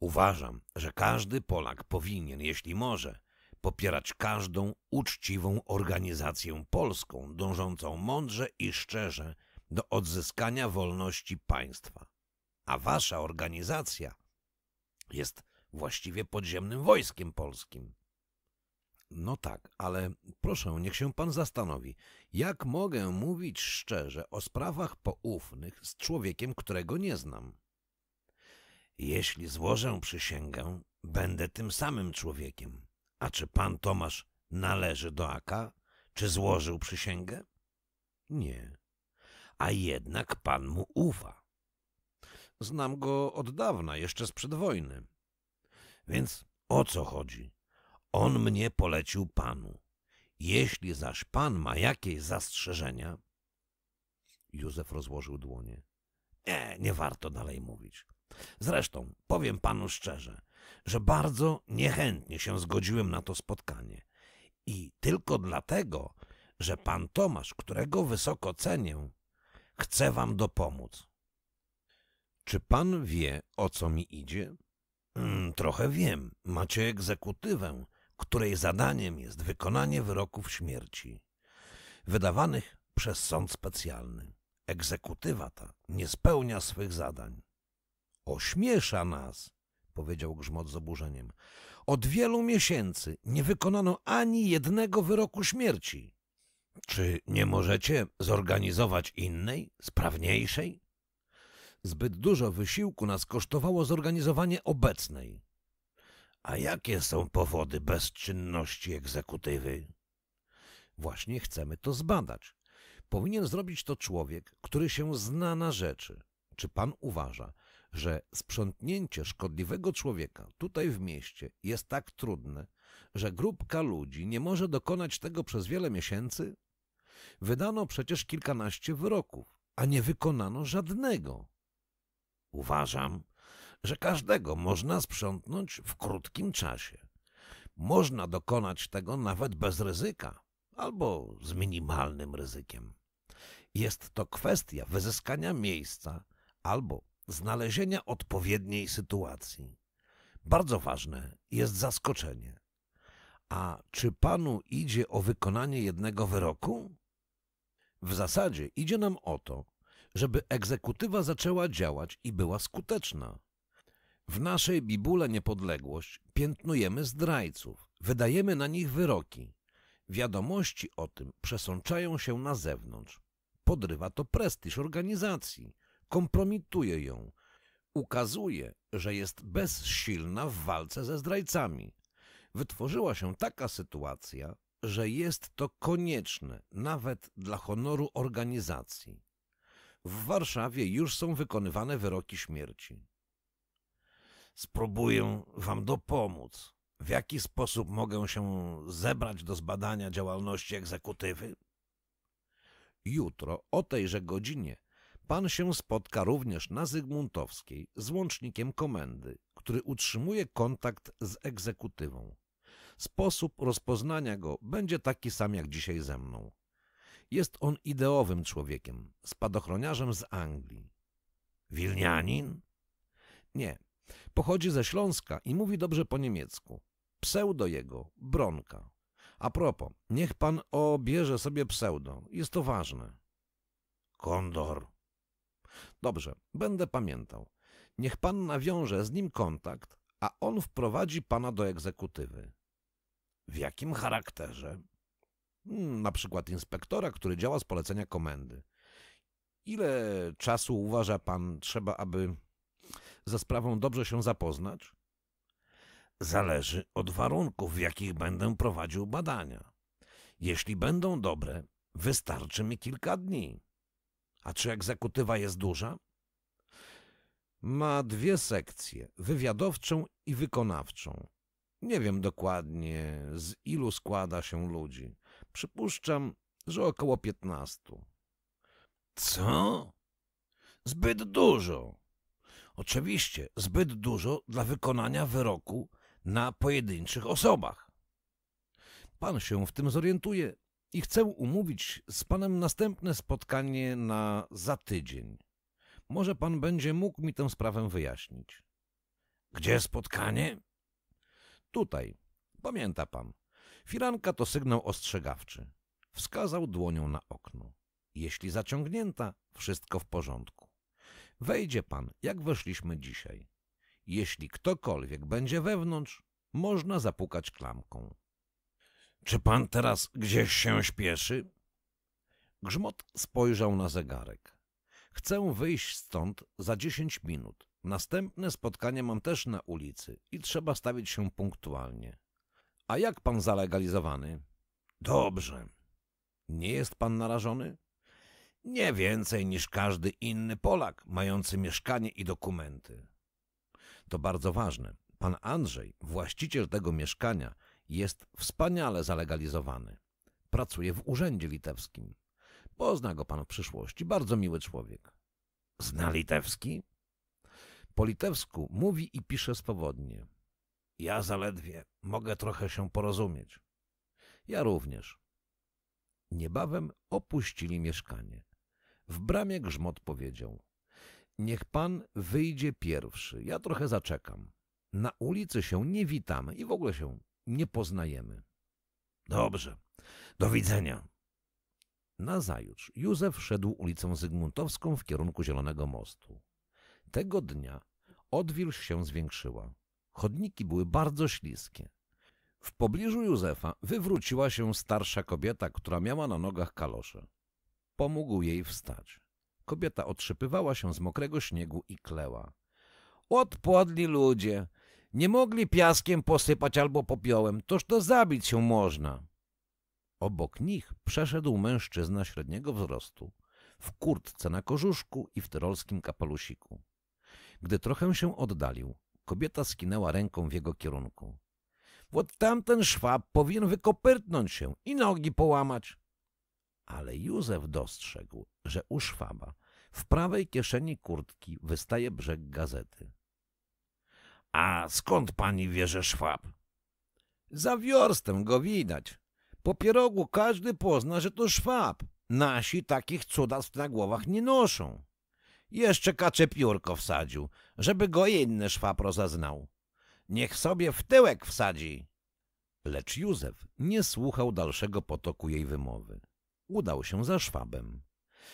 Uważam, że każdy Polak powinien, jeśli może, popierać każdą uczciwą organizację polską, dążącą mądrze i szczerze do odzyskania wolności państwa. A wasza organizacja jest właściwie podziemnym wojskiem polskim. No tak, ale proszę, niech się pan zastanowi, jak mogę mówić szczerze o sprawach poufnych z człowiekiem, którego nie znam? Jeśli złożę przysięgę, będę tym samym człowiekiem. A czy pan Tomasz należy do AK? Czy złożył przysięgę? Nie. A jednak pan mu ufa. Znam go od dawna, jeszcze sprzed wojny. Więc o co chodzi? On mnie polecił panu. Jeśli zaś pan ma jakieś zastrzeżenia... Józef rozłożył dłonie. Nie, nie warto dalej mówić. Zresztą, powiem panu szczerze, że bardzo niechętnie się zgodziłem na to spotkanie. I tylko dlatego, że pan Tomasz, którego wysoko cenię, chce wam dopomóc. Czy pan wie, o co mi idzie? Mm, trochę wiem. Macie egzekutywę, której zadaniem jest wykonanie wyroków śmierci wydawanych przez sąd specjalny. Egzekutywa ta nie spełnia swych zadań. Ośmiesza nas, powiedział Grzmot z oburzeniem. Od wielu miesięcy nie wykonano ani jednego wyroku śmierci. Czy nie możecie zorganizować innej, sprawniejszej? Zbyt dużo wysiłku nas kosztowało zorganizowanie obecnej. A jakie są powody bezczynności egzekutywy? Właśnie chcemy to zbadać. Powinien zrobić to człowiek, który się zna na rzeczy. Czy pan uważa, że sprzątnięcie szkodliwego człowieka tutaj w mieście jest tak trudne, że grupka ludzi nie może dokonać tego przez wiele miesięcy? Wydano przecież kilkanaście wyroków, a nie wykonano żadnego. Uważam, że każdego można sprzątnąć w krótkim czasie. Można dokonać tego nawet bez ryzyka albo z minimalnym ryzykiem. Jest to kwestia wyzyskania miejsca albo znalezienia odpowiedniej sytuacji. Bardzo ważne jest zaskoczenie. A czy panu idzie o wykonanie jednego wyroku? W zasadzie idzie nam o to, żeby egzekutywa zaczęła działać i była skuteczna. W naszej Bibule Niepodległość piętnujemy zdrajców, wydajemy na nich wyroki. Wiadomości o tym przesączają się na zewnątrz. Podrywa to prestiż organizacji, kompromituje ją, ukazuje, że jest bezsilna w walce ze zdrajcami. Wytworzyła się taka sytuacja, że jest to konieczne nawet dla honoru organizacji. W Warszawie już są wykonywane wyroki śmierci. Spróbuję wam dopomóc. W jaki sposób mogę się zebrać do zbadania działalności egzekutywy? Jutro o tejże godzinie pan się spotka również na Zygmuntowskiej z łącznikiem komendy, który utrzymuje kontakt z egzekutywą. Sposób rozpoznania go będzie taki sam jak dzisiaj ze mną. Jest on ideowym człowiekiem, spadochroniarzem z Anglii. Wilnianin? Nie, Pochodzi ze Śląska i mówi dobrze po niemiecku. Pseudo jego, Bronka. A propos, niech pan obierze sobie pseudo. Jest to ważne. Kondor. Dobrze, będę pamiętał. Niech pan nawiąże z nim kontakt, a on wprowadzi pana do egzekutywy. W jakim charakterze? Hmm, na przykład inspektora, który działa z polecenia komendy. Ile czasu uważa pan trzeba, aby ze sprawą dobrze się zapoznać? Zależy od warunków, w jakich będę prowadził badania. Jeśli będą dobre, wystarczy mi kilka dni. A czy egzekutywa jest duża? Ma dwie sekcje: wywiadowczą i wykonawczą. Nie wiem dokładnie, z ilu składa się ludzi. Przypuszczam, że około piętnastu. Co? Zbyt dużo. Oczywiście zbyt dużo dla wykonania wyroku na pojedynczych osobach. Pan się w tym zorientuje i chcę umówić z panem następne spotkanie na za tydzień. Może pan będzie mógł mi tę sprawę wyjaśnić. Gdzie spotkanie? Tutaj. Pamięta pan. Firanka to sygnał ostrzegawczy. Wskazał dłonią na okno. Jeśli zaciągnięta, wszystko w porządku. Wejdzie pan, jak weszliśmy dzisiaj. Jeśli ktokolwiek będzie wewnątrz, można zapukać klamką. Czy pan teraz gdzieś się śpieszy? Grzmot spojrzał na zegarek. Chcę wyjść stąd za dziesięć minut. Następne spotkanie mam też na ulicy i trzeba stawić się punktualnie. A jak pan zalegalizowany? Dobrze. Nie jest pan narażony? Nie więcej niż każdy inny Polak mający mieszkanie i dokumenty. To bardzo ważne. Pan Andrzej, właściciel tego mieszkania, jest wspaniale zalegalizowany. Pracuje w urzędzie litewskim. Pozna go pan w przyszłości. Bardzo miły człowiek. Zna litewski? Po litewsku mówi i pisze swobodnie. Ja zaledwie mogę trochę się porozumieć. Ja również. Niebawem opuścili mieszkanie. W bramie grzmot powiedział: Niech pan wyjdzie pierwszy, ja trochę zaczekam. Na ulicy się nie witamy i w ogóle się nie poznajemy. Dobrze, do widzenia. Nazajutrz Józef szedł ulicą Zygmuntowską w kierunku Zielonego Mostu. Tego dnia odwilż się zwiększyła. Chodniki były bardzo śliskie. W pobliżu Józefa wywróciła się starsza kobieta, która miała na nogach kalosze. Pomógł jej wstać. Kobieta otrzypywała się z mokrego śniegu i kleła. Odpodli ludzie! Nie mogli piaskiem posypać albo popiołem, toż to zabić się można. Obok nich przeszedł mężczyzna średniego wzrostu, w kurtce na korzuszku i w tyrolskim kapelusiku. Gdy trochę się oddalił, kobieta skinęła ręką w jego kierunku. Wot tamten szwab powinien wykopyrtnąć się i nogi połamać. Ale Józef dostrzegł, że u Szwaba w prawej kieszeni kurtki wystaje brzeg gazety. A skąd pani wie, że Szwab? Za wiorstę go widać. Po pierogu każdy pozna, że to Szwab. Nasi takich cudactw na głowach nie noszą. Jeszcze kacze piórko wsadził, żeby go inny Szwab rozeznał. Niech sobie w tyłek wsadzi. Lecz Józef nie słuchał dalszego potoku jej wymowy udał się za Szwabem.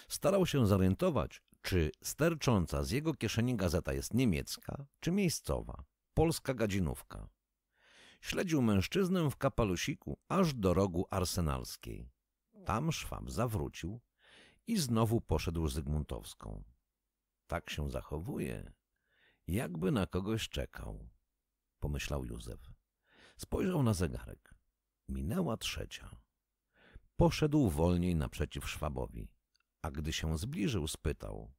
Starał się zorientować, czy stercząca z jego kieszeni gazeta jest niemiecka, czy miejscowa, polska gadzinówka. Śledził mężczyznę w kapalusiku aż do rogu arsenalskiej. Tam Szwab zawrócił i znowu poszedł Zygmuntowską. Tak się zachowuje, jakby na kogoś czekał, pomyślał Józef. Spojrzał na zegarek. Minęła trzecia. Poszedł wolniej naprzeciw Szwabowi, a gdy się zbliżył, spytał.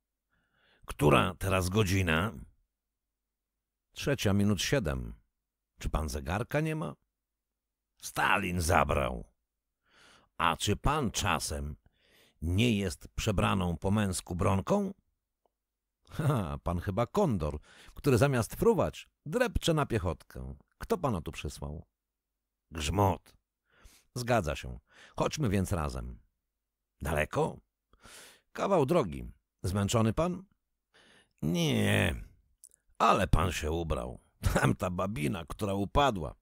Która teraz godzina? Trzecia minut siedem. Czy pan zegarka nie ma? Stalin zabrał. A czy pan czasem nie jest przebraną po męsku bronką? Ha, pan chyba kondor, który zamiast fruwać drepcze na piechotkę. Kto pana tu przysłał? Grzmot. Zgadza się. Chodźmy więc razem. Daleko? Kawał drogi. Zmęczony pan? Nie, ale pan się ubrał. Tamta babina, która upadła.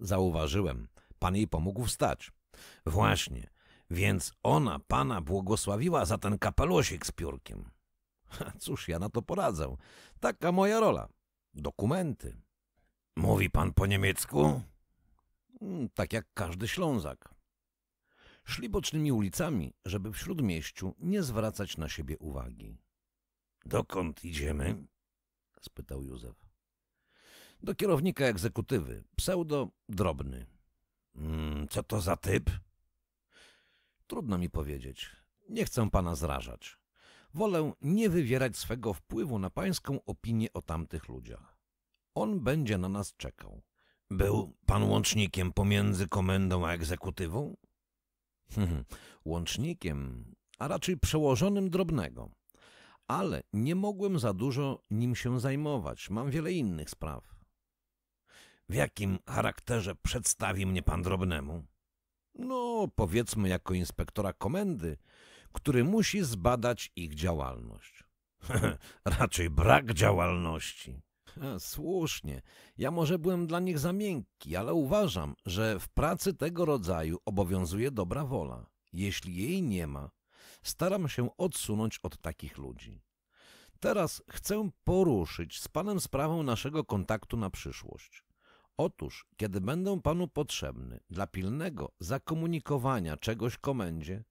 Zauważyłem. Pan jej pomógł wstać. Właśnie, więc ona pana błogosławiła za ten kapelusik z piórkiem. Cóż ja na to poradzę. Taka moja rola. Dokumenty. Mówi pan po niemiecku? Mm, tak jak każdy Ślązak. Szli bocznymi ulicami, żeby w śródmieściu nie zwracać na siebie uwagi. Dokąd idziemy? spytał Józef. Do kierownika egzekutywy, pseudo drobny. Mm, co to za typ? Trudno mi powiedzieć. Nie chcę pana zrażać. Wolę nie wywierać swego wpływu na pańską opinię o tamtych ludziach. On będzie na nas czekał. Był pan łącznikiem pomiędzy komendą a egzekutywą? Hmm, łącznikiem, a raczej przełożonym drobnego. Ale nie mogłem za dużo nim się zajmować. Mam wiele innych spraw. W jakim charakterze przedstawi mnie pan drobnemu? No, powiedzmy jako inspektora komendy, który musi zbadać ich działalność. Raczej brak działalności. E, słusznie. Ja może byłem dla nich za miękki, ale uważam, że w pracy tego rodzaju obowiązuje dobra wola. Jeśli jej nie ma, staram się odsunąć od takich ludzi. Teraz chcę poruszyć z Panem sprawę naszego kontaktu na przyszłość. Otóż, kiedy będę Panu potrzebny dla pilnego zakomunikowania czegoś komendzie,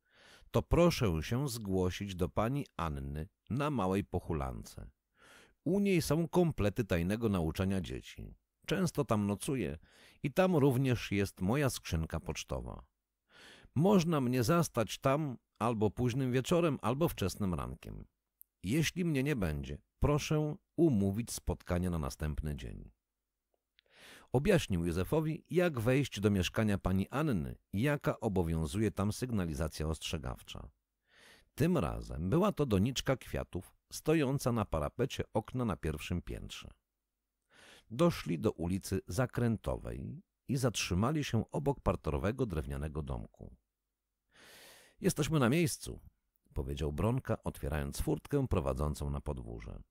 to proszę się zgłosić do Pani Anny na małej pochulance. U niej są komplety tajnego nauczania dzieci. Często tam nocuję i tam również jest moja skrzynka pocztowa. Można mnie zastać tam albo późnym wieczorem, albo wczesnym rankiem. Jeśli mnie nie będzie, proszę umówić spotkanie na następny dzień. Objaśnił Józefowi, jak wejść do mieszkania pani Anny i jaka obowiązuje tam sygnalizacja ostrzegawcza. Tym razem była to doniczka kwiatów stojąca na parapecie okna na pierwszym piętrze. Doszli do ulicy Zakrętowej i zatrzymali się obok parterowego drewnianego domku. Jesteśmy na miejscu, powiedział Bronka, otwierając furtkę prowadzącą na podwórze.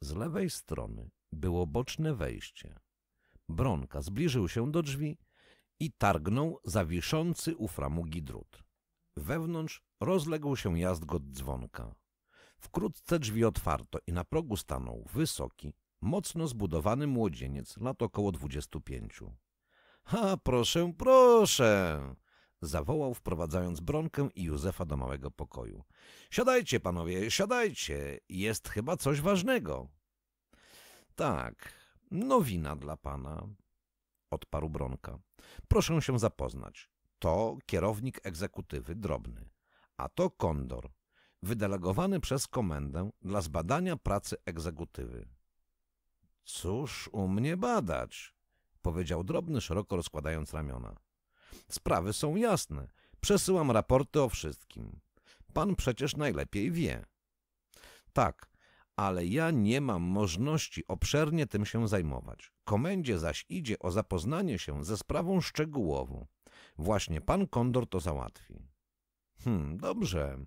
Z lewej strony było boczne wejście. Bronka zbliżył się do drzwi i targnął zawiszący u framugi drut. Wewnątrz rozległ się jazgot dzwonka. Wkrótce drzwi otwarto i na progu stanął wysoki, mocno zbudowany młodzieniec lat około dwudziestu pięciu. Ha, proszę, proszę! zawołał, wprowadzając Bronkę i Józefa do małego pokoju. Siadajcie, panowie, siadajcie. Jest chyba coś ważnego. Tak, nowina dla pana, odparł Bronka. Proszę się zapoznać. To kierownik egzekutywy drobny, a to kondor, wydelegowany przez komendę dla zbadania pracy egzekutywy. Cóż u mnie badać? powiedział drobny, szeroko rozkładając ramiona. Sprawy są jasne. Przesyłam raporty o wszystkim. Pan przecież najlepiej wie. Tak, ale ja nie mam możliwości obszernie tym się zajmować. Komendzie zaś idzie o zapoznanie się ze sprawą szczegółową. Właśnie pan Kondor to załatwi. Hm, dobrze.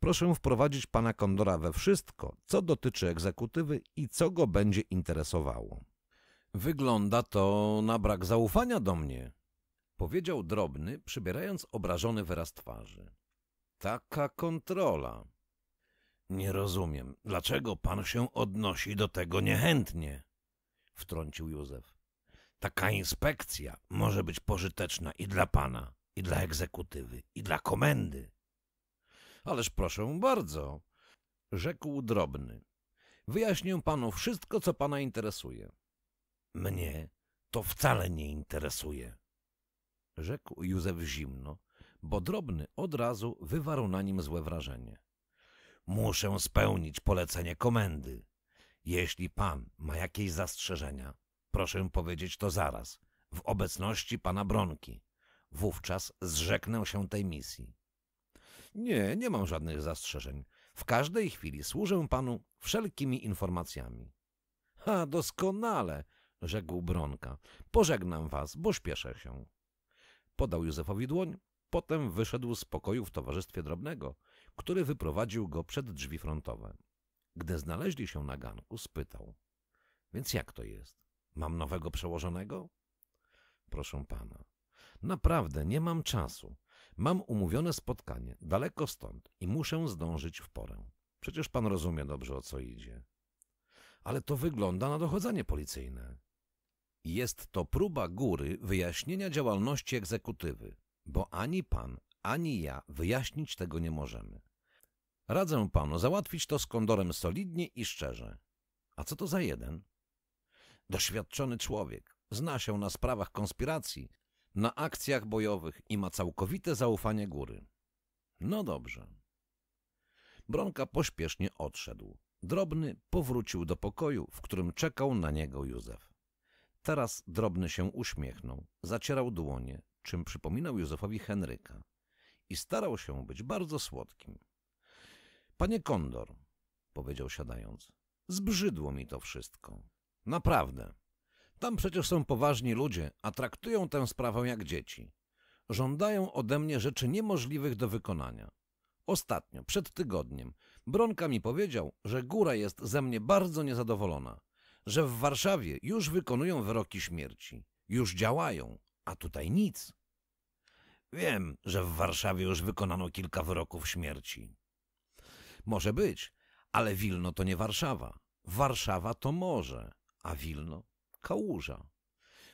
Proszę wprowadzić pana Kondora we wszystko, co dotyczy egzekutywy i co go będzie interesowało. Wygląda to na brak zaufania do mnie, powiedział drobny, przybierając obrażony wyraz twarzy. Taka kontrola. Nie rozumiem, dlaczego pan się odnosi do tego niechętnie, wtrącił Józef. Taka inspekcja może być pożyteczna i dla pana, i dla egzekutywy, i dla komendy. Ależ proszę bardzo, rzekł drobny. Wyjaśnię panu wszystko, co pana interesuje. Mnie to wcale nie interesuje, rzekł Józef zimno, bo drobny od razu wywarł na nim złe wrażenie. Muszę spełnić polecenie komendy. Jeśli pan ma jakieś zastrzeżenia, proszę powiedzieć to zaraz, w obecności pana Bronki. Wówczas zrzeknę się tej misji. Nie, nie mam żadnych zastrzeżeń. W każdej chwili służę panu wszelkimi informacjami. A doskonale, rzekł Bronka. Pożegnam was, bo śpieszę się. Podał Józefowi dłoń, potem wyszedł z pokoju w towarzystwie drobnego, który wyprowadził go przed drzwi frontowe. Gdy znaleźli się na ganku, spytał. Więc jak to jest? Mam nowego przełożonego? Proszę pana, naprawdę nie mam czasu. Mam umówione spotkanie daleko stąd i muszę zdążyć w porę. Przecież pan rozumie dobrze, o co idzie. Ale to wygląda na dochodzenie policyjne. Jest to próba góry wyjaśnienia działalności egzekutywy, bo ani pan, ani ja wyjaśnić tego nie możemy. Radzę panu załatwić to z kondorem solidnie i szczerze. A co to za jeden? Doświadczony człowiek, zna się na sprawach konspiracji na akcjach bojowych i ma całkowite zaufanie góry. No dobrze. Bronka pośpiesznie odszedł. Drobny powrócił do pokoju, w którym czekał na niego Józef. Teraz drobny się uśmiechnął, zacierał dłonie, czym przypominał Józefowi Henryka i starał się być bardzo słodkim. Panie kondor, powiedział siadając, zbrzydło mi to wszystko. Naprawdę. Tam przecież są poważni ludzie, a traktują tę sprawę jak dzieci. Żądają ode mnie rzeczy niemożliwych do wykonania. Ostatnio, przed tygodniem, Bronka mi powiedział, że góra jest ze mnie bardzo niezadowolona, że w Warszawie już wykonują wyroki śmierci, już działają, a tutaj nic. Wiem, że w Warszawie już wykonano kilka wyroków śmierci. Może być, ale Wilno to nie Warszawa. Warszawa to morze, a Wilno kałuża.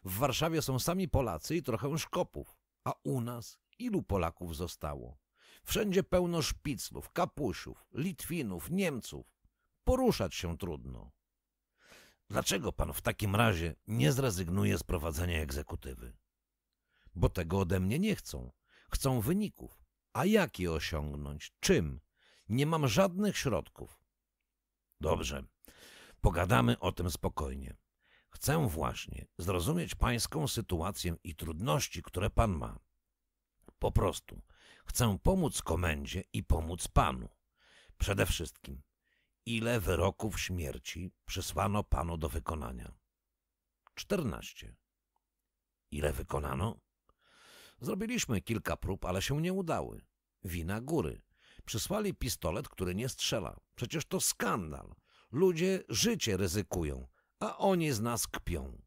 W Warszawie są sami Polacy i trochę Szkopów, a u nas ilu Polaków zostało? Wszędzie pełno szpiclów, kapusiów, Litwinów, Niemców. Poruszać się trudno. Dlaczego pan w takim razie nie zrezygnuje z prowadzenia egzekutywy? Bo tego ode mnie nie chcą. Chcą wyników. A jak je osiągnąć? Czym? Nie mam żadnych środków. Dobrze. Pogadamy o tym spokojnie. Chcę właśnie zrozumieć pańską sytuację i trudności, które pan ma. Po prostu chcę pomóc komendzie i pomóc panu. Przede wszystkim, ile wyroków śmierci przysłano panu do wykonania? 14. Ile wykonano? Zrobiliśmy kilka prób, ale się nie udały. Wina góry. Przysłali pistolet, który nie strzela. Przecież to skandal. Ludzie życie ryzykują, a oni z nas kpią.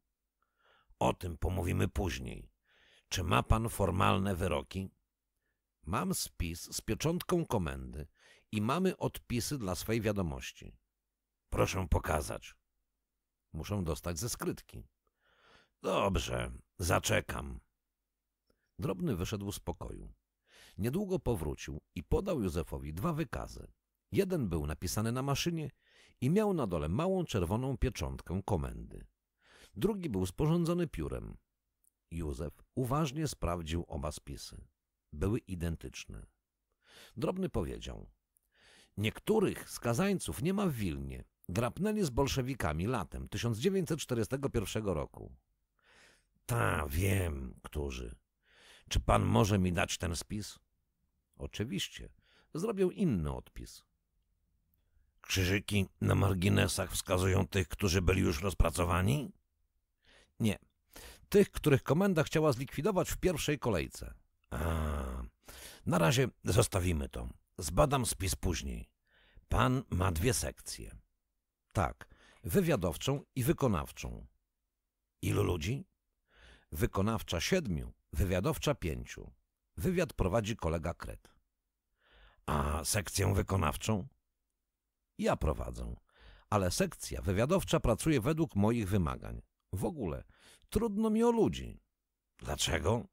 O tym pomówimy później. Czy ma pan formalne wyroki? Mam spis z pieczątką komendy i mamy odpisy dla swej wiadomości. Proszę pokazać. Muszę dostać ze skrytki. Dobrze, zaczekam. Drobny wyszedł z pokoju. Niedługo powrócił i podał Józefowi dwa wykazy. Jeden był napisany na maszynie, i miał na dole małą czerwoną pieczątkę komendy. Drugi był sporządzony piórem. Józef uważnie sprawdził oba spisy. Były identyczne. Drobny powiedział: Niektórych skazańców nie ma w Wilnie. Drapnęli z bolszewikami latem 1941 roku. Ta, wiem, którzy. Czy pan może mi dać ten spis? Oczywiście. Zrobię inny odpis. Krzyżyki na marginesach wskazują tych, którzy byli już rozpracowani? Nie. Tych, których komenda chciała zlikwidować w pierwszej kolejce. A, na razie zostawimy to. Zbadam spis później. Pan ma dwie sekcje. Tak, wywiadowczą i wykonawczą. Ilu ludzi? Wykonawcza siedmiu, wywiadowcza pięciu. Wywiad prowadzi kolega Kret. A sekcję wykonawczą? Ja prowadzę. Ale sekcja wywiadowcza pracuje według moich wymagań. W ogóle trudno mi o ludzi. Dlaczego?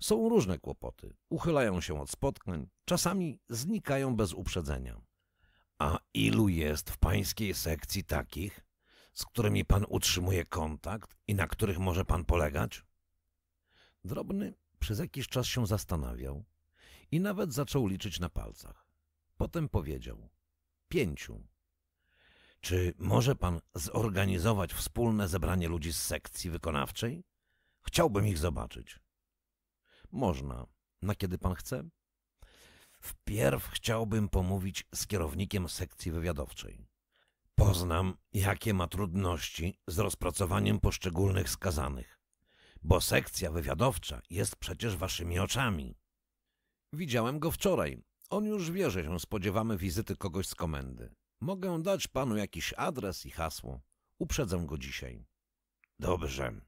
Są różne kłopoty. Uchylają się od spotkań, czasami znikają bez uprzedzenia. A ilu jest w pańskiej sekcji takich, z którymi pan utrzymuje kontakt i na których może pan polegać? Drobny przez jakiś czas się zastanawiał i nawet zaczął liczyć na palcach. Potem powiedział: pięciu. Czy może pan zorganizować wspólne zebranie ludzi z sekcji wykonawczej? Chciałbym ich zobaczyć. Można. Na kiedy pan chce? Wpierw chciałbym pomówić z kierownikiem sekcji wywiadowczej. Poznam, jakie ma trudności z rozpracowaniem poszczególnych skazanych, bo sekcja wywiadowcza jest przecież waszymi oczami. Widziałem go wczoraj, on już wie, że się spodziewamy wizyty kogoś z komendy. Mogę dać panu jakiś adres i hasło. Uprzedzę go dzisiaj. Dobrze.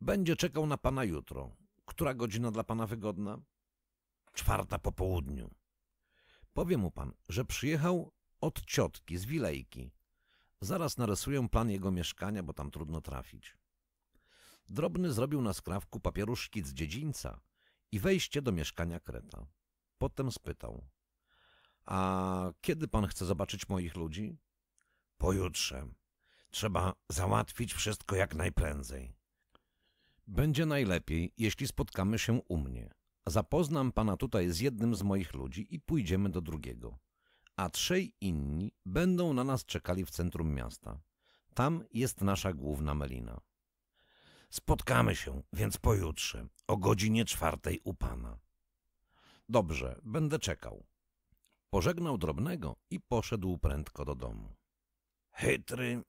Będzie czekał na pana jutro. Która godzina dla pana wygodna? Czwarta po południu. Powie mu pan, że przyjechał od ciotki z Wilejki. Zaraz narysuję plan jego mieszkania, bo tam trudno trafić. Drobny zrobił na skrawku papieru szkic dziedzińca i wejście do mieszkania Kreta. Potem spytał: A kiedy pan chce zobaczyć moich ludzi? Pojutrze. Trzeba załatwić wszystko jak najprędzej. Będzie najlepiej, jeśli spotkamy się u mnie. Zapoznam pana tutaj z jednym z moich ludzi i pójdziemy do drugiego. A trzej inni będą na nas czekali w centrum miasta. Tam jest nasza główna melina. Spotkamy się więc pojutrze o godzinie czwartej u pana. Dobrze, będę czekał. Pożegnał drobnego i poszedł prędko do domu. Chytry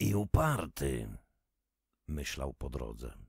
i uparty, myślał po drodze.